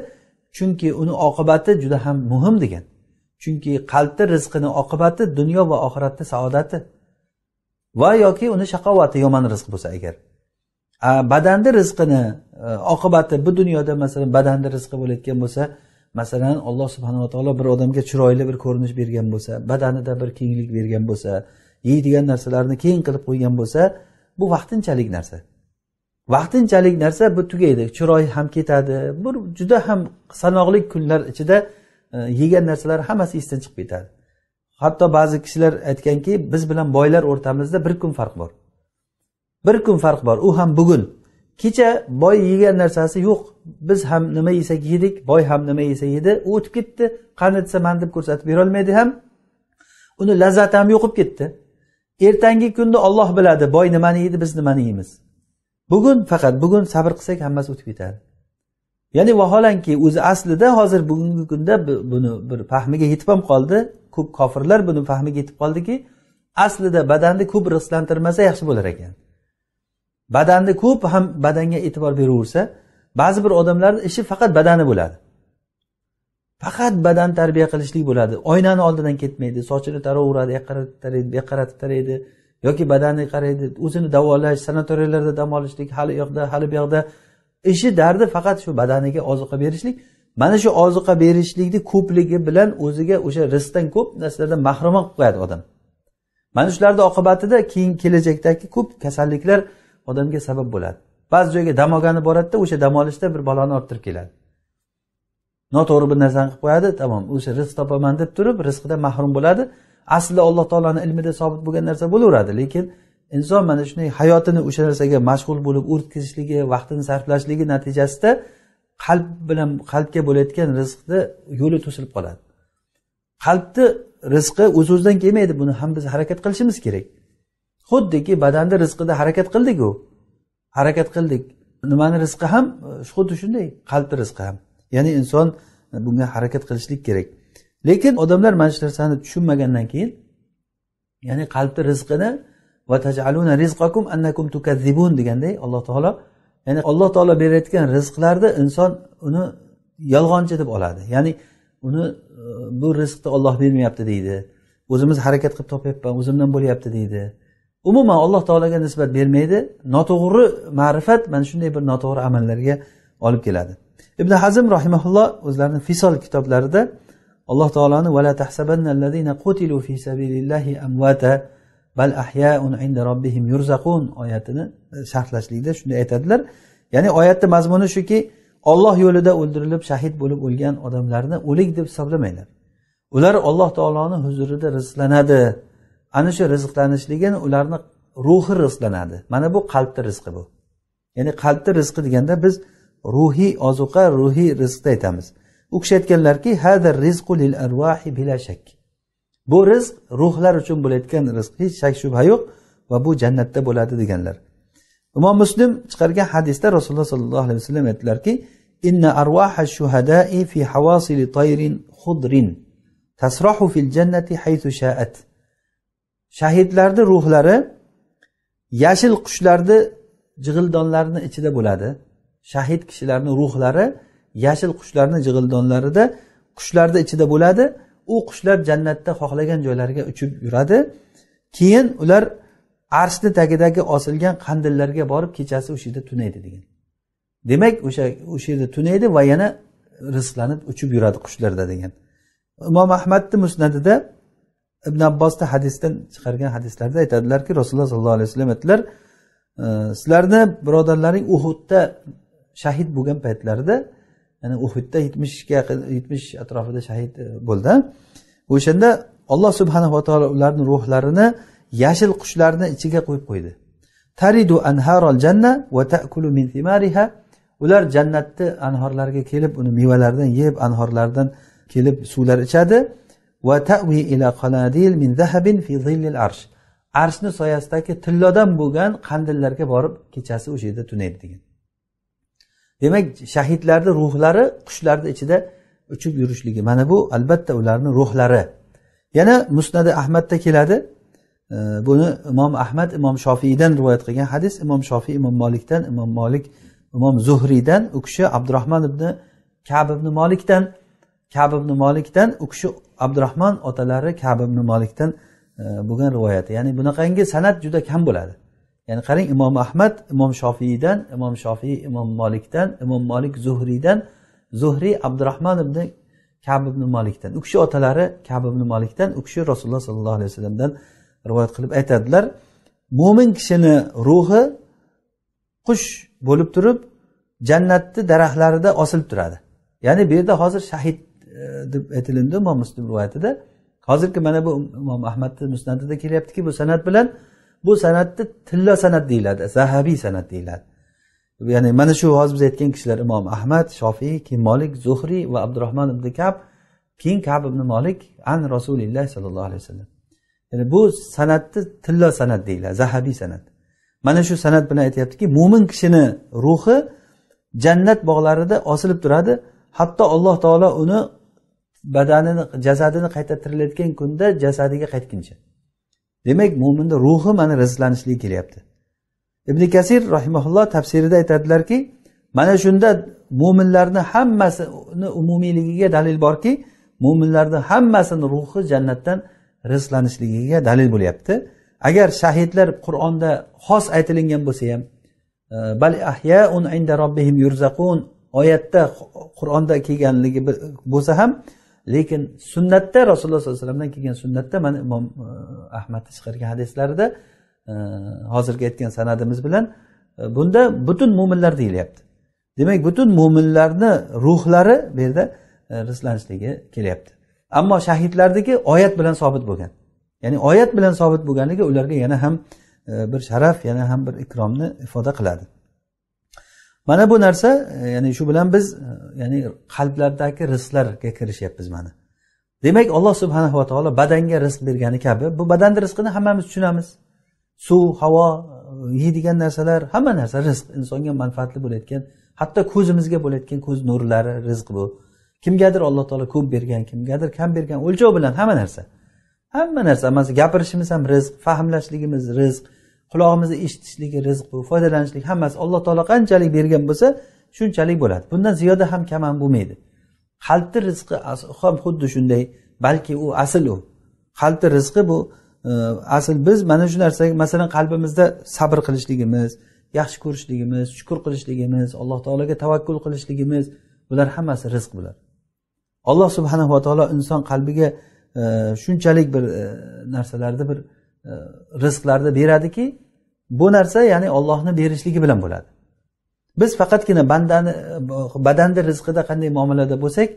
chunki uni oqibati juda ham muhim degan chunki qalbni rizqini oqibati dunyo va oxiratni saodati va yoki uni shaqovati yomon rizq bo'lsa agar badanni rizqini oqibati bu dunyoda masalan badanni rizqi bo'layotgan bo'lsa masalan alloh subhanava taolo bir odamga chiroyli bir ko'rinish bergan bo'lsa badanida bir kenglik bergan bo'lsa yeydigan narsalarni keng qilib qo'ygan bo'lsa bu vaqtinchalik narsa vaqtinchalik narsa bu tugaydi chiroy ham ketadi bir juda ham sanoqli kunlar ichida e, yegan narsalar hammasi esdan chiqib ketadi hatto ba'zi kishilar aytganki biz bilan boylar o'rtamizda bir kun farq bor bir kun farq bor u ham bugun kecha boy yegan narsasi yo'q biz ham nima yesak yedik boy ham nima yesa yedi u o'tib ketdi qani desa man deb ko'rsatib berolmaydi ham uni lazzati ham yo'qib ketdi ertangi kunni olloh biladi boy nimani yeydi biz nimani yeymiz bugun faqat bugun sabr qilsak hammasi o'tib ketadi ya'ni vaholanki o'zi aslida hozir bugungi kunda buni bir fahmiga yetib ham qoldi ko'p kofirlar buni fahmiga yetib qoldiki aslida badanni ko'p rizqlantirmasa yaxshi bo'lar ekan badanni ko'p ham badanga e'tibor beraversa ba'zi bir odamlarni ishi faqat badani bo'ladi faqat badan tarbiya qilishlik bo'ladi oynani oldidan ketmaydi sochini taraveradi u yoqqa qaratib taraydi bu yoqqa qaratib taraydi yoki badani qaraydi o'zini davolash sanatoriyalarda dam olishlik hali u yoqda hali bu yoqda ishi dardi faqat shu badaniga ozuqa berishlik mana shu ozuqa berishlikni ko'pligi bilan o'ziga o'sha rizqdan ko'p narsalardan mahrum qilib qo'yadi odam mana shularni oqibatida keyin kelajakdagi ko'p kasalliklar odamga sabab bo'ladi ba'zi joyga dam olgani boradida o'sha dam olishda bir baloni orttirib keladi noto'g'ri bir narsani qilib qo'yadi tamom o'sha rizq topaman deb turib rizqidan mahrum bo'ladi aslida alloh taoloni ilmida sobit bo'lgan narsa bo'laveradi lekin inson mana shunday hayotini o'sha narsaga mashg'ul bo'lib o'tkazishligi vaqtini sarflashligi natijasida qalb bilan qalbga bo'layotgan rizqni yo'li to'silib qoladi qalbni rizqi o'z o'zidan kelmaydi buni ham biz harakat qilishimiz kerak xuddiki badanni rizqida harakat qildiku harakat qildik nimani rizqi ham xuddi shunday qalbni rizqi ham ya'ni inson bunga harakat qilishlik kerak lekin odamlar mana shu narsani tushunmagandan keyin ya'ni qalbni rizqini va tajaluna rizqakum annakum tukazzibun deganday alloh taolo ya'ni alloh taolo berayotgan rizqlarni inson uni yolg'onchi deb oladi ya'ni uni bu rizqni olloh bermayapti deydi o'zimiz harakat qilib topyapman o'zimdan bo'lyapti deydi umuman alloh taologa nisbat bermaydi noto'g'ri ma'rifat mana shunday bir noto'g'ri amallarga olib keladi ibn hazm rahimaulloh o'zlarini fisol kitoblarida alloh taoloni vala tahsabanna qutilu fi sabilillahi amvata bal ahyaun inda robbihim yurzaqun oyatini sharhlashlikda shunday aytadilar ya'ni oyatni mazmuni shuki olloh yo'lida o'ldirilib shahid bo'lib o'lgan odamlarni o'lik deb hisoblamanglar ular alloh taoloni huzurida rizqlanadi ana shu rizqlanishligini ularni ruhi rizqlanadi mana bu qalbni rizqi bu ya'ni qalbni rizqi deganda biz ruhiy ozuqa ruhiy rizqni aytamiz u kishi aytganlarki hada rizqu lil arvahi bila shak bu rizq ruhlar uchun bo'layotgan rizq hech shak shubha yo'q va bu jannatda bo'ladi deganlar imom muslim chiqargan hadisda rasululloh sollallohu alayhi vasallam aytdilarki inna arvaha shuhadai fi havasili tayrin khudrin tasrohu fil jannati haythu sha'at shahidlarni ruhlari yashil qushlarni jig'ildonlarini ichida bo'ladi shahid kishilarni ruhlari yashil qushlarni jig'ildonlarida qushlarni ichida bo'ladi u qushlar jannatda xohlagan joylariga uchib yuradi keyin ular arshni tagidagi osilgan qandillarga borib kechasi o'sha yerda tunaydi degan demak o'sha o'sha yerda tunaydi va yana rizqlanib uchib yuradi qushlarda degan imom ahmadni musnadida ibn abbosni hadisdan chiqargan hadislarda aytadilarki rasululloh sollallohu alayhi vasallam aytdilar e, sizlarni birodarlaring uhudda shahid bo'lgan paytlarida ya'ni uhudda yetmishga yetmish atrofida shahid e, bo'ldi o'shanda alloh subhanava taolo ularni ruhlarini yashil qushlarni ichiga qo'yib qo'ydi taridu anharol janna va takulu min thimariha ular jannatni anhorlarga kelib uni mevalaridan yeb anhorlardan kelib suvlar ichadi va tavi ila qanadil min zahabin fi al arsh arshni soyasidagi tillodan bo'lgan qandillarga borib kechasi o'sha yerda tunaydi degan demak shahidlarni ruhlari qushlarni ichida uchib yurishligi mana bu albatta ularni ruhlari yana musnadi ahmadda keladi buni imom ahmad imom shofiydan rivoyat qilgan hadis imom shofiy imom molikdan imom molik imom zuhriydan u kishi abdurahmon ibn kab ibn molikdan kab ibn molikdan u kishi abdurahmon otalari kab ibn molikdan e, bo'lgan rivoyati ya'ni bunaqangi san'at juda kam bo'ladi ya'ni qarang imom ahmad imom shofiydan imom shofiy imom molikdan imom molik zuhriydan zuhriy abdurahmon ibn kab ibn molikdan u kishi otalari kab ibn molikdan u kishi rasululloh sollallohu alayhi vasallamdan rivoyat qilib aytadilar mo'min kishini ruhi qush bo'lib turib jannatni daraxtlarida osilib turadi ya'ni bu yerda hozir shahid E, deb aytilindi imom muslim rivoyatida hozirgi mana bu imom ahmadni musnatida kelyaptiki bu san'at bilan bu san'atni tillo san'at deyiladi zahabiy san'at deyiladi ya'ni mana shu hozir biz aytgan kishilar imom ahmad shofiy keyin molik zuhriy va abdurahmon ibn kab keyin kab ibn molik an rasulilloh sollallohu alayhi vasallam ya'ni bu san'atni tillo san'at deyiladi zahabiy san'at mana shu san'at bilan aytyaptiki mo'min kishini ruhi jannat bog'larida osilib turadi hatto alloh taolo uni badanini jasadini qayta tirilayotgan kunda jasadiga qaytguncha demak mo'minni ruhi mana rizqlanishligi kelyapti ibn kasir rahimaulloh tafsirida aytadilarki mana shunda mo'minlarni hammasini umumiyligiga dalil borki mo'minlarni hammasini ruhi jannatdan rizqlanishligiga dalil bo'lyapti agar shahidlar qur'onda xos aytilingan bo'lsa ham e, bal ahyaun inda robbihim yurzaqun oyatda qur'onda kelganligi bo'lsa ham lekin sunnatda rasululloh sollallohu alayhi vasallamdan kelgan sunnatda mana imom e, ahmadni chiqargan hadislarida e, hozirgi aytgan sanadimiz bilan e, bunda butun mo'minlar deyilyapti demak butun mo'minlarni ruhlari bu yerda rislanishligi kelyapti ammo shahidlardagi oyat bilan sobit bo'lgan ya'ni oyat bilan sobit bo'lganligi ularga yana ham bir sharaf yana ham bir ikromni ifoda qiladi mana bu narsa e, ya'ni shu bilan biz e, ya'ni qalblardagi rizqlarga kirishyapmiz mana demak alloh subhanava taolo badanga rizq bergani kabi bu badanni rizqini hammamiz tushunamiz suv havo e, yeydigan narsalar hamma narsa rizq insonga manfaatli bo'layotgan hatto ko'zimizga bo'layotgan ko'z nurlari rizq bu kimgadir alloh taolo ko'p bergan kimgadir kam bergan o'lchov bilan hamma narsa hamma narsa masalan gapirishimiz ham rizq fahmlashligimiz rizq qulog'imizni eshitishligi rizqu foydalanishlik hammasi alloh taolo qanchalik bergan bo'lsa shunchalik bo'ladi bundan ziyoda ham kam ham bo'lmaydi qalbni rizqi ham xuddi shunday balki u asl u qalbni rizqi bu e, asl biz mana shu narsaga masalan qalbimizda sabr qilishligimiz yaxshi ko'rishligimiz shukur qilishligimiz alloh taologa tavakkul qilishligimiz bular hammasi rizq bular alloh va taolo inson qalbiga e, shunchalik e, bir e, narsalarni bir e, rizqlarni beradiki bu narsa ya'ni ollohni berishligi bilan bo'ladi biz faqatgina bandani badanni rizqida qanday muomalada bo'lsak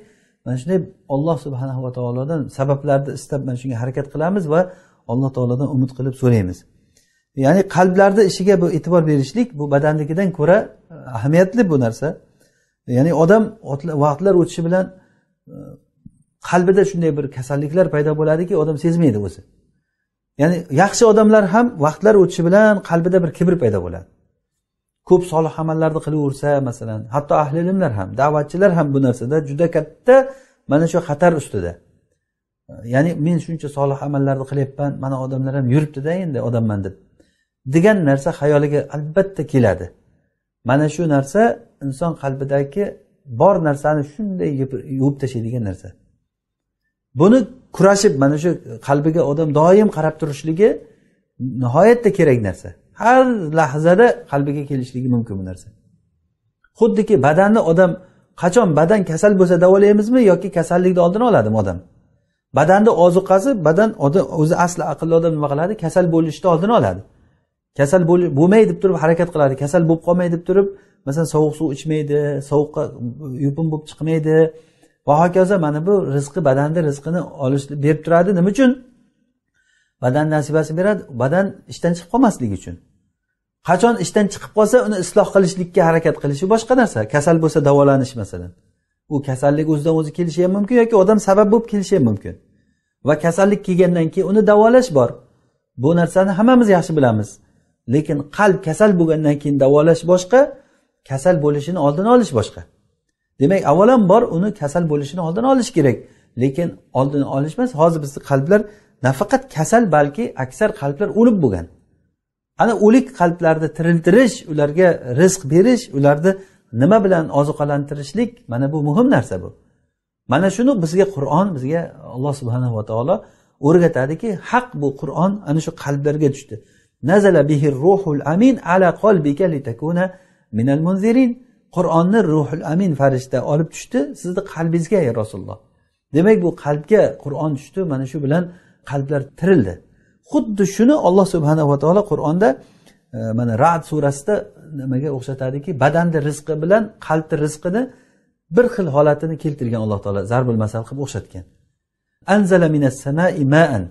mana shunday olloh subhanahu va taolodan sabablarni istab mana shunga harakat qilamiz va alloh taolodan umid qilib so'raymiz ya'ni qalblarni ishiga bu e'tibor berishlik bu badannikidan ko'ra e, ahamiyatli bu narsa ya'ni odam vaqtlar o'tishi bilan e, qalbida shunday bir kasalliklar paydo bo'ladiki odam sezmaydi o'zi ya'ni yaxshi odamlar ham vaqtlar o'tishi bilan qalbida bir kibr paydo bo'ladi ko'p solih amallarni qilaversa masalan hatto ahli ilmlar ham da'vatchilar ham bu narsada juda katta mana shu xatar ustida ya'ni men shuncha solih amallarni qilyapman mana odamlar ham yuribdida endi odamman deb degan narsa xayoliga albatta keladi mana shu narsa inson qalbidagi bor narsani shunday yuvib tashlaydigan narsa buni kurashib mana shu qalbiga odam doim qarab turishligi nihoyatda kerak narsa har lahzada qalbiga kelishligi mumkin bu narsa xuddiki badanni odam qachon badan kasal bo'lsa davolaymizmi yoki kasallikni oldini oladimi odam badanni ozuqasi badan odam o'zi asli aqlli odam nima qiladi kasal bo'lishni oldini oladi kasal bo'lmay deb turib harakat qiladi kasal bo'lib qolmay deb turib masalan sovuq suv ichmaydi sovuqqa yupun bo'lib chiqmaydi va hokazo mana bu rizqi badanni rizqini olish berib turadi nima uchun badan nasibasi beradi badan ishdan chiqib qolmasligi uchun qachon ishdan chiqib qolsa uni isloh qilishlikka harakat qilishi boshqa narsa kasal bo'lsa davolanish masalan u kasallik o'zidan o'zi kelishi ham mumkin yoki odam sabab bo'lib kelishi ham mumkin va kasallik kelgandan keyin uni davolash bor bu narsani hammamiz yaxshi bilamiz lekin qalb kasal bo'lgandan keyin davolash boshqa kasal bo'lishini oldini olish boshqa demak avvalambor uni kasal bo'lishini oldini olish kerak lekin oldini olish emas hozir bizni qalblar nafaqat kasal balki aksar qalblar o'lib bo'lgan ana o'lik qalblarni tiriltirish ularga rizq berish ularni nima bilan oziqalantirishlik mana bu muhim narsa bu mana shuni bizga qur'on bizga alloh va taolo o'rgatadiki haq bu qur'on ana shu qalblarga tushdi nazala bihir ruhul amin ala qalbika litakuna minal munzirin qur'onni ruhul amin farishta olib tushdi sizni qalbingizga ey rasululloh demak bu qalbga qur'on tushdi mana shu bilan qalblar tirildi xuddi shuni olloh subhanava taolo qur'onda e, mana rad surasida nimaga o'xshatadiki badanni rizqi bilan qalbni rizqini bir xil holatini keltirgan alloh taolo zarbul masal qilib o'xshatgan anzala minas samai maan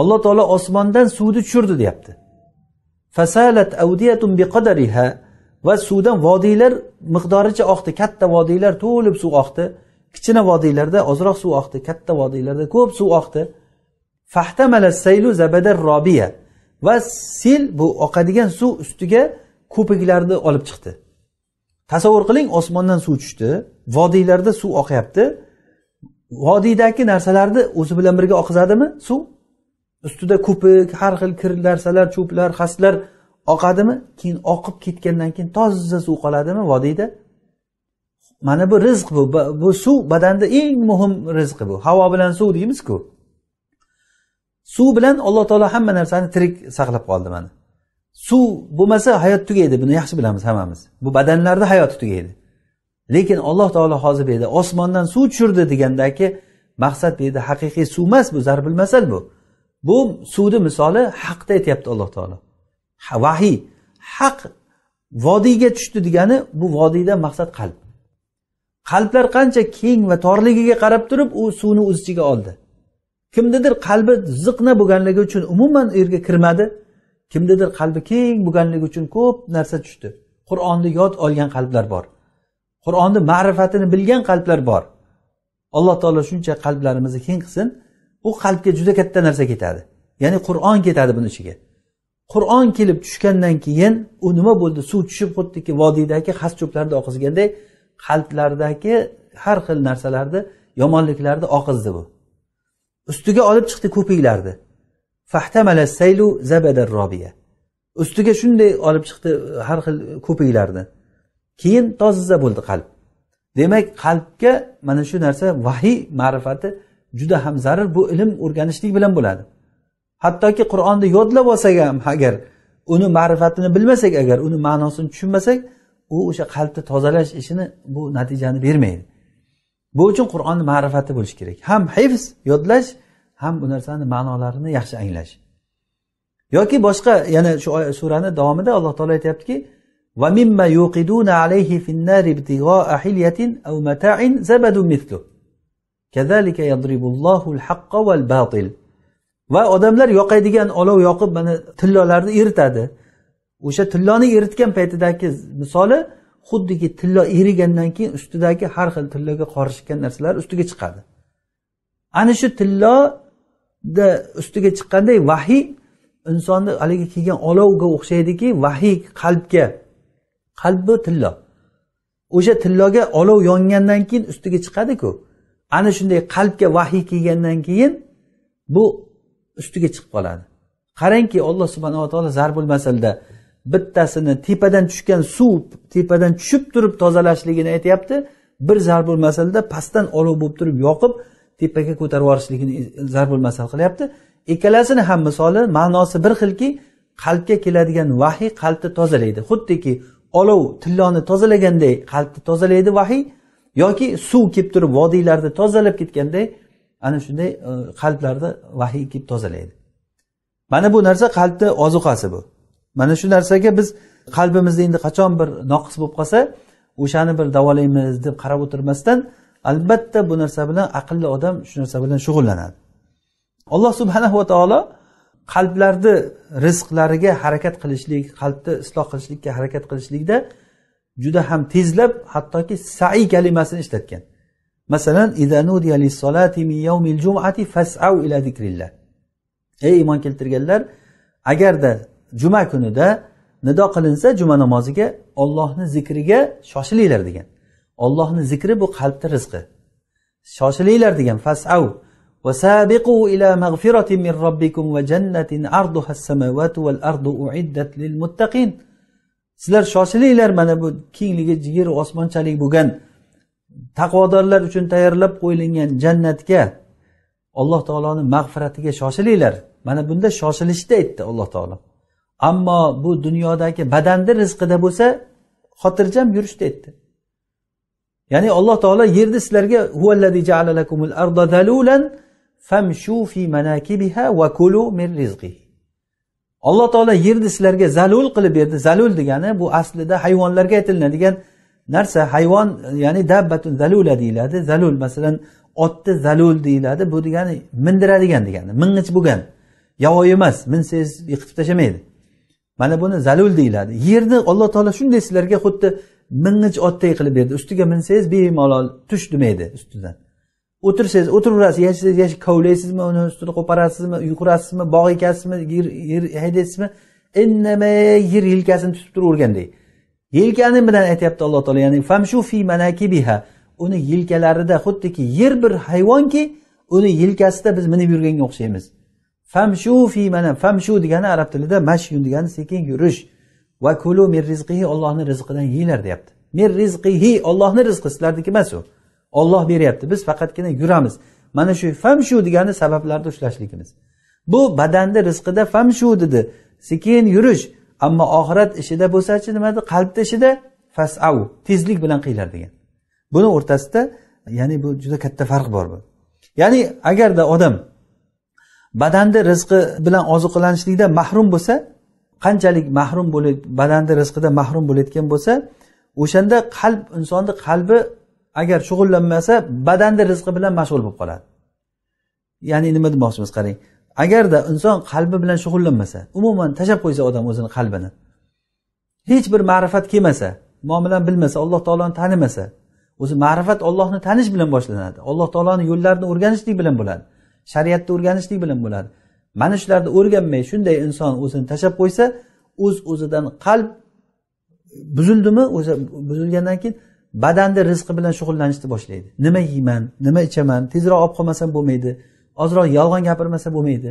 alloh taolo osmondan suvni tushirdi deyapti fasalat avdiyatun biqadariha va suvdan vodiylar miqdoricha oqdi katta vodiylar to'lib suv oqdi kichkina vodiylarda ozroq suv oqdi katta vodiylarda ko'p suv oqdi saylu zabadar robiya va sel bu oqadigan suv ustiga ko'piklarni olib chiqdi tasavvur qiling osmondan suv tushdi vodiylarda suv oqyapti vodiydagi narsalarni o'zi bilan birga oqizadimi suv ustida ko'pik har xil kir narsalar cho'plar xaslar oqadimi keyin oqib ketgandan keyin toza suv qoladimi vodiyda mana bu rizq bu bu suv badanda eng muhim rizqi bu havo bilan suv deymizku suv bilan alloh taolo hamma narsani tirik saqlab qoldi mana suv bo'lmasa hayot tugaydi buni yaxshi bilamiz hammamiz bu badanlarni hayoti tugaydi lekin alloh taolo hozir bu yerda osmondan suv tushirdi degandagi maqsad bu yerda haqiqiy suv emas bu zarbil masal bu bu suvni misoli haqda aytyapti alloh taolo vahiy haq vodiyga tushdi degani bu vodiydan maqsad qalb qalblar qancha keng va torligiga qarab turib u suvni o'z ichiga oldi kimnidir qalbi ziqna bo'lganligi uchun umuman u yerga kirmadi kimnidir qalbi keng bo'lganligi uchun ko'p narsa tushdi qur'onni yod olgan qalblar bor qur'onni ma'rifatini bilgan qalblar bor alloh taolo shuncha qalblarimizni keng qilsin bu qalbga juda katta narsa ketadi ya'ni qur'on ketadi buni ichiga qur'on kelib tushgandan keyin u nima bo'ldi suv tushib xuddiki vodiydagi xas cho'plarni oqizganday qalblardagi har xil narsalarni yomonliklarni oqizdi bu ustiga olib chiqdi ko'piklarni saylu robiya ustiga shunday olib chiqdi e, har xil ko'piklarni keyin toziza bo'ldi qalb demak qalbga mana shu narsa vahiy ma'rifati juda ham zarur bu ilm o'rganishlik bilan bo'ladi hattoki qur'onni yodlab olsak ham agar uni ma'rifatini bilmasak agar uni ma'nosini tushunmasak u o'sha qalbni tozalash ishini bu natijani bermaydi bu uchun qur'onni ma'rifati bo'lishi kerak ham hifz yodlash ham bu narsani ma'nolarini yaxshi anglash yoki boshqa yana shu surani davomida alloh taolo aytyaptiki ومما يوقدون عليه في النار ابتغاء aw mata'in متاع mithlu مثله yadribullohu al-haqqa wal والباطل va odamlar yoqadigan olov yoqib mana tillolarni eritadi o'sha tilloni eritgan paytidagi misoli xuddiki tillo erigandan keyin ustidagi har xil tilloga qorishgan narsalar ustiga chiqadi ana shu tilloda ustiga chiqqanday vahiy insonni haligi kelgan olovga o'xshaydiki vahiy qalbga qalbi tillo o'sha tilloga olov yongandan keyin ustiga chiqadiku ana shunday qalbga vahiy kelgandan keyin bu ustiga chiqib qoladi qarangki olloh subhanava taolo zarbul masalda bittasini tepadan tushgan suv tepadan tushib turib tozalashligini aytyapti bir zarbul masalda pastdan olov bo'lib turib yoqib tepaga ko'tarib yuborishligini zarbul masal qilyapti ikkalasini ham misoli ma'nosi bir xilki qalbga keladigan vahiy qalbni tozalaydi xuddiki olov tilloni tozalaganday qalbni tozalaydi vahiy yoki suv kelib turib vodiylarni tozalab ketganday ana shunday e, qalblarni vahiy kelib tozalaydi mana bu narsa qalbni ozuqasi bu mana shu narsaga biz qalbimizni endi qachon bir noqis bo'lib qolsa o'shani bir davolaymiz deb qarab o'tirmasdan albatta bu narsa bilan aqlli odam shu narsa bilan shug'ullanadi alloh subhanahu va taolo qalblarni rizqlariga harakat qilishlik qalbni isloh qilishlikka harakat qilishlikda juda ham tezlab hattoki sai kalimasini ishlatgan masalan ila zikrillah ey iymon keltirganlar agarda juma kunida nido qilinsa juma namoziga ollohni zikriga shoshilinglar degan ollohni zikri bu qalbni rizqi shoshilinglar degan fasav وسابقوا إلى مغفرة من ربكم وجنة عرضها السماوات والأرض أعدت للمتقين sizlar shoshilinglar mana bu kengligi yer osmonchalik bo'lgan taqvodorlar uchun tayyorlab qo'yilgan jannatga alloh taoloni mag'firatiga shoshilinglar mana bunda shoshilishni aytdi alloh taolo ammo bu dunyodagi badanni rizqida bo'lsa xotirjam yurishni aytdi ya'ni alloh taolo yerni sizlarga alloh taolo yerni sizlarga zalul qilib berdi zalul degani bu aslida hayvonlarga aytilinadigan narsa hayvon ya'ni dabbatun zalula deyiladi zalul masalan otni zalul deyiladi bu degani mindiradigan degani ming'ich bo'lgan yovvoyi emas minsangiz yiqitib tashlamaydi mana buni zalul deyiladi yerni alloh taolo shunday sizlarga xuddi ming'ich otdek qilib berdi ustiga minsangiz bemalol tush demaydi ustidan o'tirsangiz o'tiraverasiz yashasangiz yash kovlaysizmi uni ustini qo'parasizmi yugurasizmi bog' ekasizmi yer haydaysizmi indamay yer yelkasini tutib turavergandek yelkani bilan aytyapti alloh taolo ya'ni famshu fi manakibiha uni yelkalarida xuddiki yer bir hayvonki uni yelkasida biz minib yurganga o'xshaymiz famshu fi mana famshu degani arab tilida mashyun degani sekin yurish va kulu mir rizqihi ollohni rizqidan yeyglar deyapti mir rizqihi ollohni rizqi sizlarniki emas u olloh beryapti biz faqatgina yuramiz mana shu famshu degani sabablarni ushlashligimiz bu badanni rizqida famshu dedi sekin yurish ammo oxirat ishida bo'lsachi nima deydi qalbni ishida fasav tezlik bilan qilinglar degan buni o'rtasida ya'ni bu juda katta farq bor bu ya'ni agarda odam badanni rizqi bilan oziqlanishlikdan mahrum bo'lsa qanchalik mahrum bo'lib badanni rizqidan mahrum bo'layotgan bo'lsa o'shanda qalb insonni qalbi agar shug'ullanmasa badanni rizqi bilan mashg'ul bo'lib qoladi ya'ni nima demoqchimiz qarang agarda inson qalbi bilan shug'ullanmasa umuman tashlab qo'ysa odam o'zini qalbini hech bir ma'rifat kelmasa muomalani bilmasa alloh taoloni tanimasa o'zi ma'rifat ollohni tanish bilan boshlanadi alloh taoloni yo'llarini o'rganishlik bilan bo'ladi shariatni o'rganishlik bilan bo'ladi mana shularni o'rganmay shunday inson o'zini tashlab qo'ysa o'z uz o'zidan qalb buzildimi o'zi buzilgandan keyin badanni rizqi bilan shug'ullanishni boshlaydi nima yeyman nima ichaman tezroq olib qolmasam bo'lmaydi ozroq yolg'on gapirmasa bo'lmaydi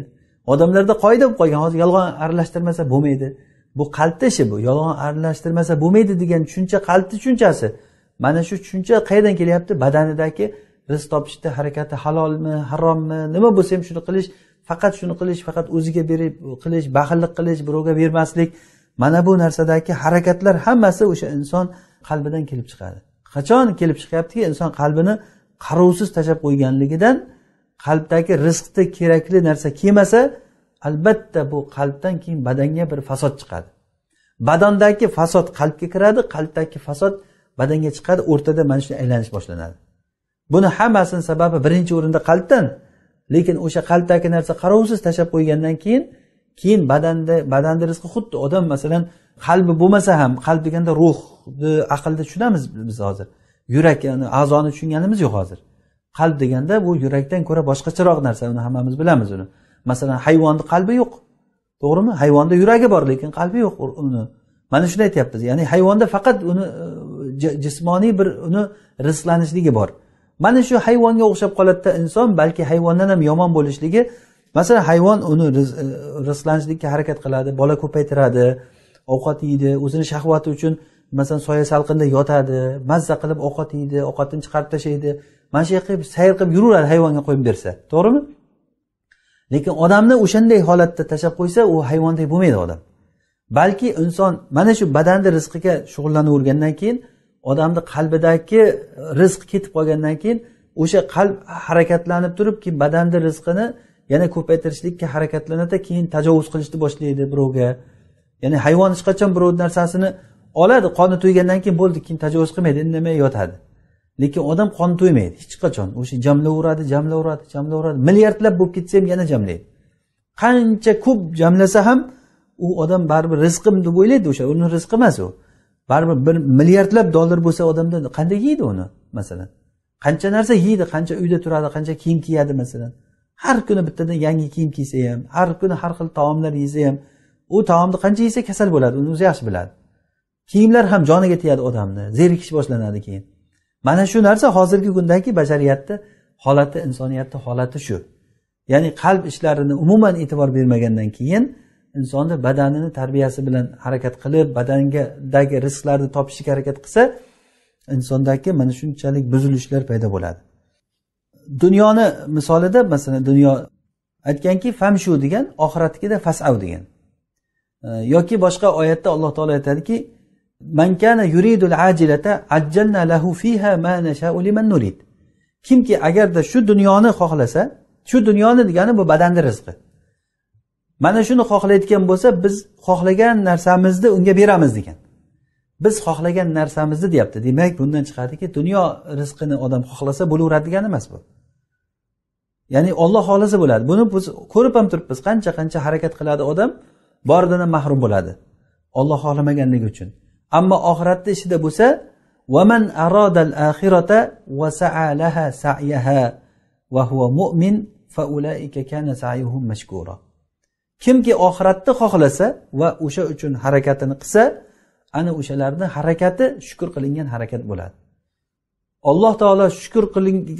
odamlarda qoida bo'lib qolgan hozir yolg'on aralashtirmasa bo'lmaydi bu qalbni ishi bu yolg'on aralashtirmasa bo'lmaydi degan tushuncha qalbni tushunchasi mana shu tushuncha qayerdan kelyapti badanidagi rizq topishni harakati halolmi harommi nima bo'lsa ham shuni qilish faqat shuni qilish faqat o'ziga berib qilish baxillik qilish birovga bermaslik mana bu narsadagi harakatlar hammasi o'sha inson qalbidan kelib chiqadi qachon kelib chiqyaptiki inson qalbini qarovsiz tashlab qo'yganligidan qalbdagi rizqni kerakli narsa kelmasa albatta bu qalbdan keyin badanga bir fasod chiqadi badandagi fasod qalbga kiradi qalbdagi fasod badanga chiqadi o'rtada mana shu aylanish boshlanadi buni hammasini sababi birinchi o'rinda qalbdan lekin o'sha qalbdagi narsa qarovsiz tashlab qo'ygandan keyin keyin badanda badanni rizqi xuddi odam masalan qalbi bo'lmasa ham qalb deganda ruhni aqlni tushunamiz biz hozir yurak a'zoni tushunganimiz yo'q hozir qalb deganda bu yurakdan ko'ra boshqacharoq narsa uni hammamiz bilamiz uni masalan hayvonni qalbi yo'q to'g'rimi hayvonda yuragi bor lekin qalbi yo'q uni mana shuni aytyapmiz ya'ni hayvonda faqat uni e, jismoniy bir uni rizqlanishligi bor mana shu hayvonga o'xshab qoladida inson balki hayvondan ham yomon bo'lishligi masalan hayvon uni rizqlanishlikka e, harakat qiladi bola ko'paytiradi ovqat yeydi o'zini shahvati uchun masalan soya salqinda yotadi mazza qilib ovqat yeydi ovqatini chiqarib tashlaydi mana shu yoqqa sayr qilib yuraveradi hayvonga qo'yib bersa to'g'rimi lekin odamni o'shanday holatda tashlab qo'ysa u hayvondek bo'lmaydi odam balki inson mana shu badanni rizqiga shug'ullanavergandan keyin odamni qalbidagi rizq ketib qolgandan keyin o'sha qalb harakatlanib turib keyin badanni rizqini yana ko'paytirishlikka harakatlanadi keyin tajovuz qilishni boshlaydi birovga ya'ni hayvon hech qachon birovni narsasini oladi qoni to'ygandan keyin bo'ldi keyin tajovuz qilmaydi indamay yotadi lekin odam qoni to'ymaydi hech qachon o'sha jamlayveradi jamlayveradi jamlayveradi milliardlab bo'lib ketsa ham yana jamlaydi qancha ko'p jamlasa ham u odam baribir rizqim deb o'ylaydi o'sha uni rizqi emas u baribir bir milliardlab dollar bo'lsa odamda qanday yeydi uni masalan qancha narsa yeydi qancha uyda turadi qancha kiyim kiyadi masalan har kuni bittadan yangi kiyim kiysa ham har kuni har xil taomlar yesa ham u taomni qancha yesa kasal bo'ladi uni o'zi yaxshi biladi kiyimlar ham joniga tegadi odamni zerikish boshlanadi keyin mana shu narsa hozirgi kundagi bashariyatni holati insoniyatni holati shu ya'ni qalb ishlarini umuman e'tibor bermagandan keyin insonni badanini tarbiyasi bilan harakat qilib badangadagi rizqlarni topishga harakat qilsa insondagi mana shunchalik buzilishlar paydo bo'ladi dunyoni misolida masalan dunyo aytganki famshu degan oxiratgida fasav degan yoki boshqa oyatda alloh taolo aytadiki man kana yuridul ajilata ajjalna lahu fiha ma nasha'u liman nurid kimki agarda shu dunyoni xohlasa shu dunyoni degani bu badanni rizqi mana shuni xohlayotgan bo'lsa biz xohlagan narsamizni unga beramiz degan biz xohlagan narsamizni deyapti demak bundan chiqadiki dunyo rizqini odam xohlasa bo'laveradi degani emas bu ya'ni olloh xohlasa bo'ladi buni biz ko'rib ham turibmiz qancha qancha harakat qiladi odam boridan ham mahrum bo'ladi olloh xohlamaganligi uchun ammo oxiratni ishida bo'lsa vaman arodal axirata saalaha sayaha va huva mo'min kimki oxiratni xohlasa va o'sha uchun harakatini qilsa ana o'shalarni harakati shukur qilingan harakat bo'ladi alloh taolo shukur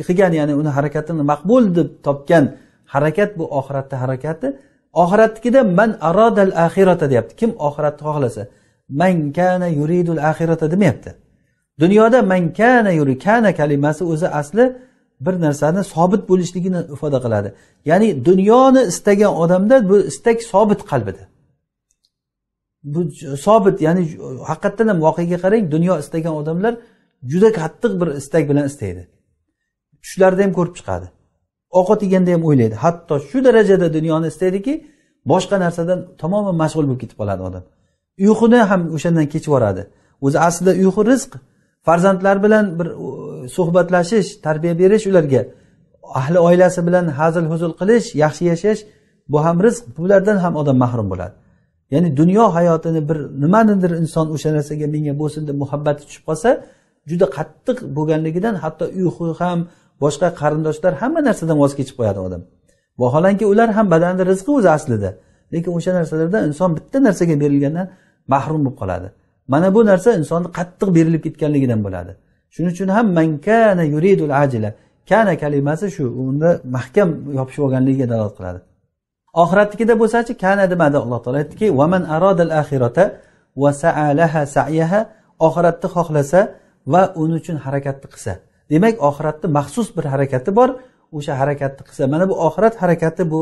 qilgan ya'ni uni harakatini maqbul deb topgan harakat bu oxiratni harakati oxiratnikida man arodal axirata deyapti kim oxiratni xohlasa man kana yuridul axirata demayapti dunyoda man kana yuri kana kalimasi o'zi asli bir narsani sobit bo'lishligini ifoda qiladi ya'ni dunyoni istagan odamda bu istak sobit qalbida bu sobit ya'ni haqiqatdan ham voqeaga qarang dunyo istagan odamlar juda qattiq bir istak bilan istaydi tushlarida ham ko'rib chiqadi ovqat yeganda ham o'ylaydi hatto shu darajada dunyoni istaydiki boshqa narsadan tamoman mashg'ul bo'lib ketib qoladi odam uyquni ham o'shandan kechib yuboradi o'zi aslida uyqu rizq farzandlar bilan bir suhbatlashish tarbiya berish ularga ahli oilasi bilan hazil huzul qilish yaxshi yashash bu ham rizq bulardan ham odam mahrum bo'ladi ya'ni dunyo hayotini bir nimanidir inson o'sha narsaga menga bo'lsin deb muhabbati tushib qolsa juda qattiq bo'lganligidan hatto uyqu ham boshqa qarindoshlar hamma narsadan voz kechib qo'yadi odam vaholanki ular ham badanni rizqi o'zi aslida lekin o'sha narsalardan inson bitta narsaga berilgandan mahrum bo'lib qoladi mana bu narsa insonni qattiq berilib ketganligidan bo'ladi shuning uchun ham mankana yuridul ajila kana kalimasi shu unda mahkam yopishib olganligiga dalolat qiladi oxiratnikida bo'lsachi kana demadi alloh taolo aytdiki vaman arodal axirata va saalaha sayaha oxiratni xohlasa va uni uchun harakatni qilsa demak oxiratni maxsus bir harakati bor o'sha harakatni qilsa mana bu oxirat harakati bu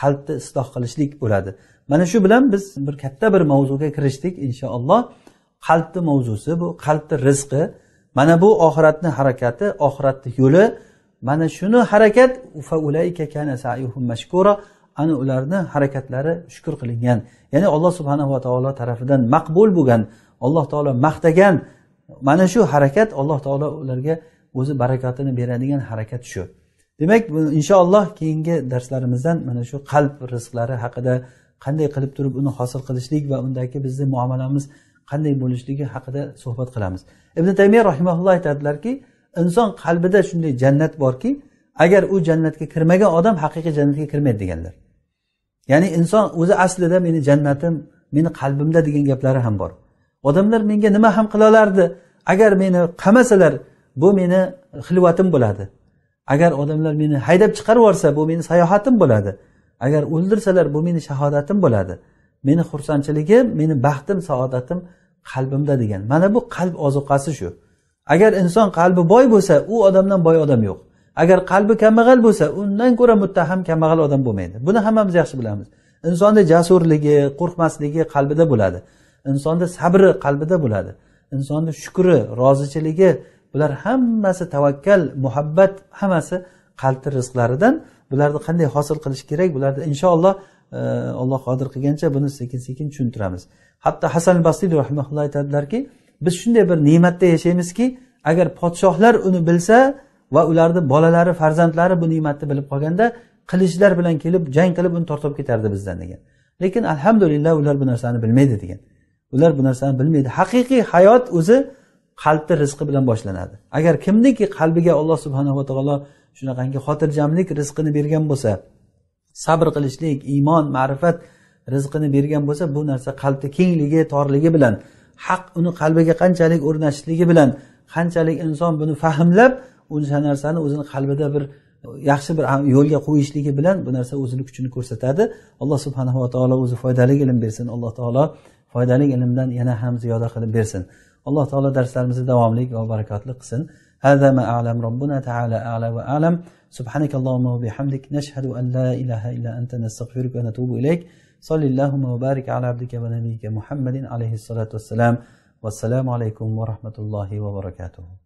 qalbni isloh qilishlik bo'ladi mana shu bilan biz bir katta bir mavzuga kirishdik inshaalloh qalbni mavzusi bu qalbni rizqi mana bu oxiratni harakati oxiratni yo'li mana shuni harakat ana ularni harakatlari shukur qilingan ya'ni alloh subhanava taolo tarafidan maqbul bo'lgan alloh taolo maqtagan mana shu harakat alloh taolo ularga o'zi barakatini beradigan harakat shu demak inshaalloh keyingi darslarimizdan mana shu qalb rizqlari haqida qanday qilib turib uni hosil qilishlik va undagi bizni muomalamiz qanday bo'lishligi haqida suhbat qilamiz ibn taymiya rahimaulloh aytadilarki inson qalbida shunday jannat borki agar u jannatga kirmagan odam haqiqiy jannatga kirmaydi deganlar ya'ni inson o'zi aslida meni jannatim meni qalbimda degan gaplari ham bor odamlar menga nima ham qila olardi agar meni qamasalar bu meni xilvatim bo'ladi agar odamlar meni haydab chiqarib yuborsa bu meni sayohatim bo'ladi agar o'ldirsalar bu meni shahodatim bo'ladi meni xursandchiligim meni baxtim saodatim qalbimda degan mana bu qalb ozuqasi shu agar inson qalbi boy bo'lsa u odamdan boy odam yo'q agar qalbi kambag'al bo'lsa undan ko'ra muttaham kambag'al odam bo'lmaydi buni hammamiz yaxshi bilamiz insonni jasurligi qo'rqmasligi qalbida bo'ladi insonni sabri qalbida bo'ladi insonni shukri rozichiligi bular hammasi tavakkal muhabbat hammasi qalbni rizqlaridan bularni qanday hosil qilish kerak bularni inshaalloh e, alloh qodir qilgancha buni sekin sekin tushuntiramiz hatto hasan basriy rahmaulloh aytadilarki biz shunday bir ne'matda yashaymizki agar podshohlar uni bilsa va ularni bolalari farzandlari bu ne'matni bilib qolganda qilichlar bilan kelib jang qilib uni tortib ketardi bizdan degan lekin alhamdulillah ular bu narsani bilmaydi degan ular bu narsani bilmaydi haqiqiy hayot o'zi qalbni rizqi bilan boshlanadi agar kimniki qalbiga alloh subhanava taolo shunaqangi xotirjamlik rizqini bergan bo'lsa sabr qilishlik iymon ma'rifat rizqini bergan bo'lsa bu narsa qalbni kengligi torligi bilan haq uni qalbiga qanchalik o'rnatishligi bilan qanchalik inson buni fahmlab o'sha narsani o'zini qalbida bir yaxshi bir yo'lga qo'yishligi bilan bu narsa o'zini kuchini ko'rsatadi alloh subhanava taolo o'zi foydali ilm bersin alloh taolo foydali ilmdan yana ham ziyoda qilib bersin alloh taolo darslarimizni davomli va barakotli qilsin هذا ما أعلم ربنا تعالى أعلى وأعلم سبحانك اللهم وبحمدك نشهد أن لا إله إلا أنت نستغفرك ونتوب إليك صلى اللهم وبارك على عبدك ونبيك محمد عليه الصلاة والسلام والسلام عليكم ورحمة الله وبركاته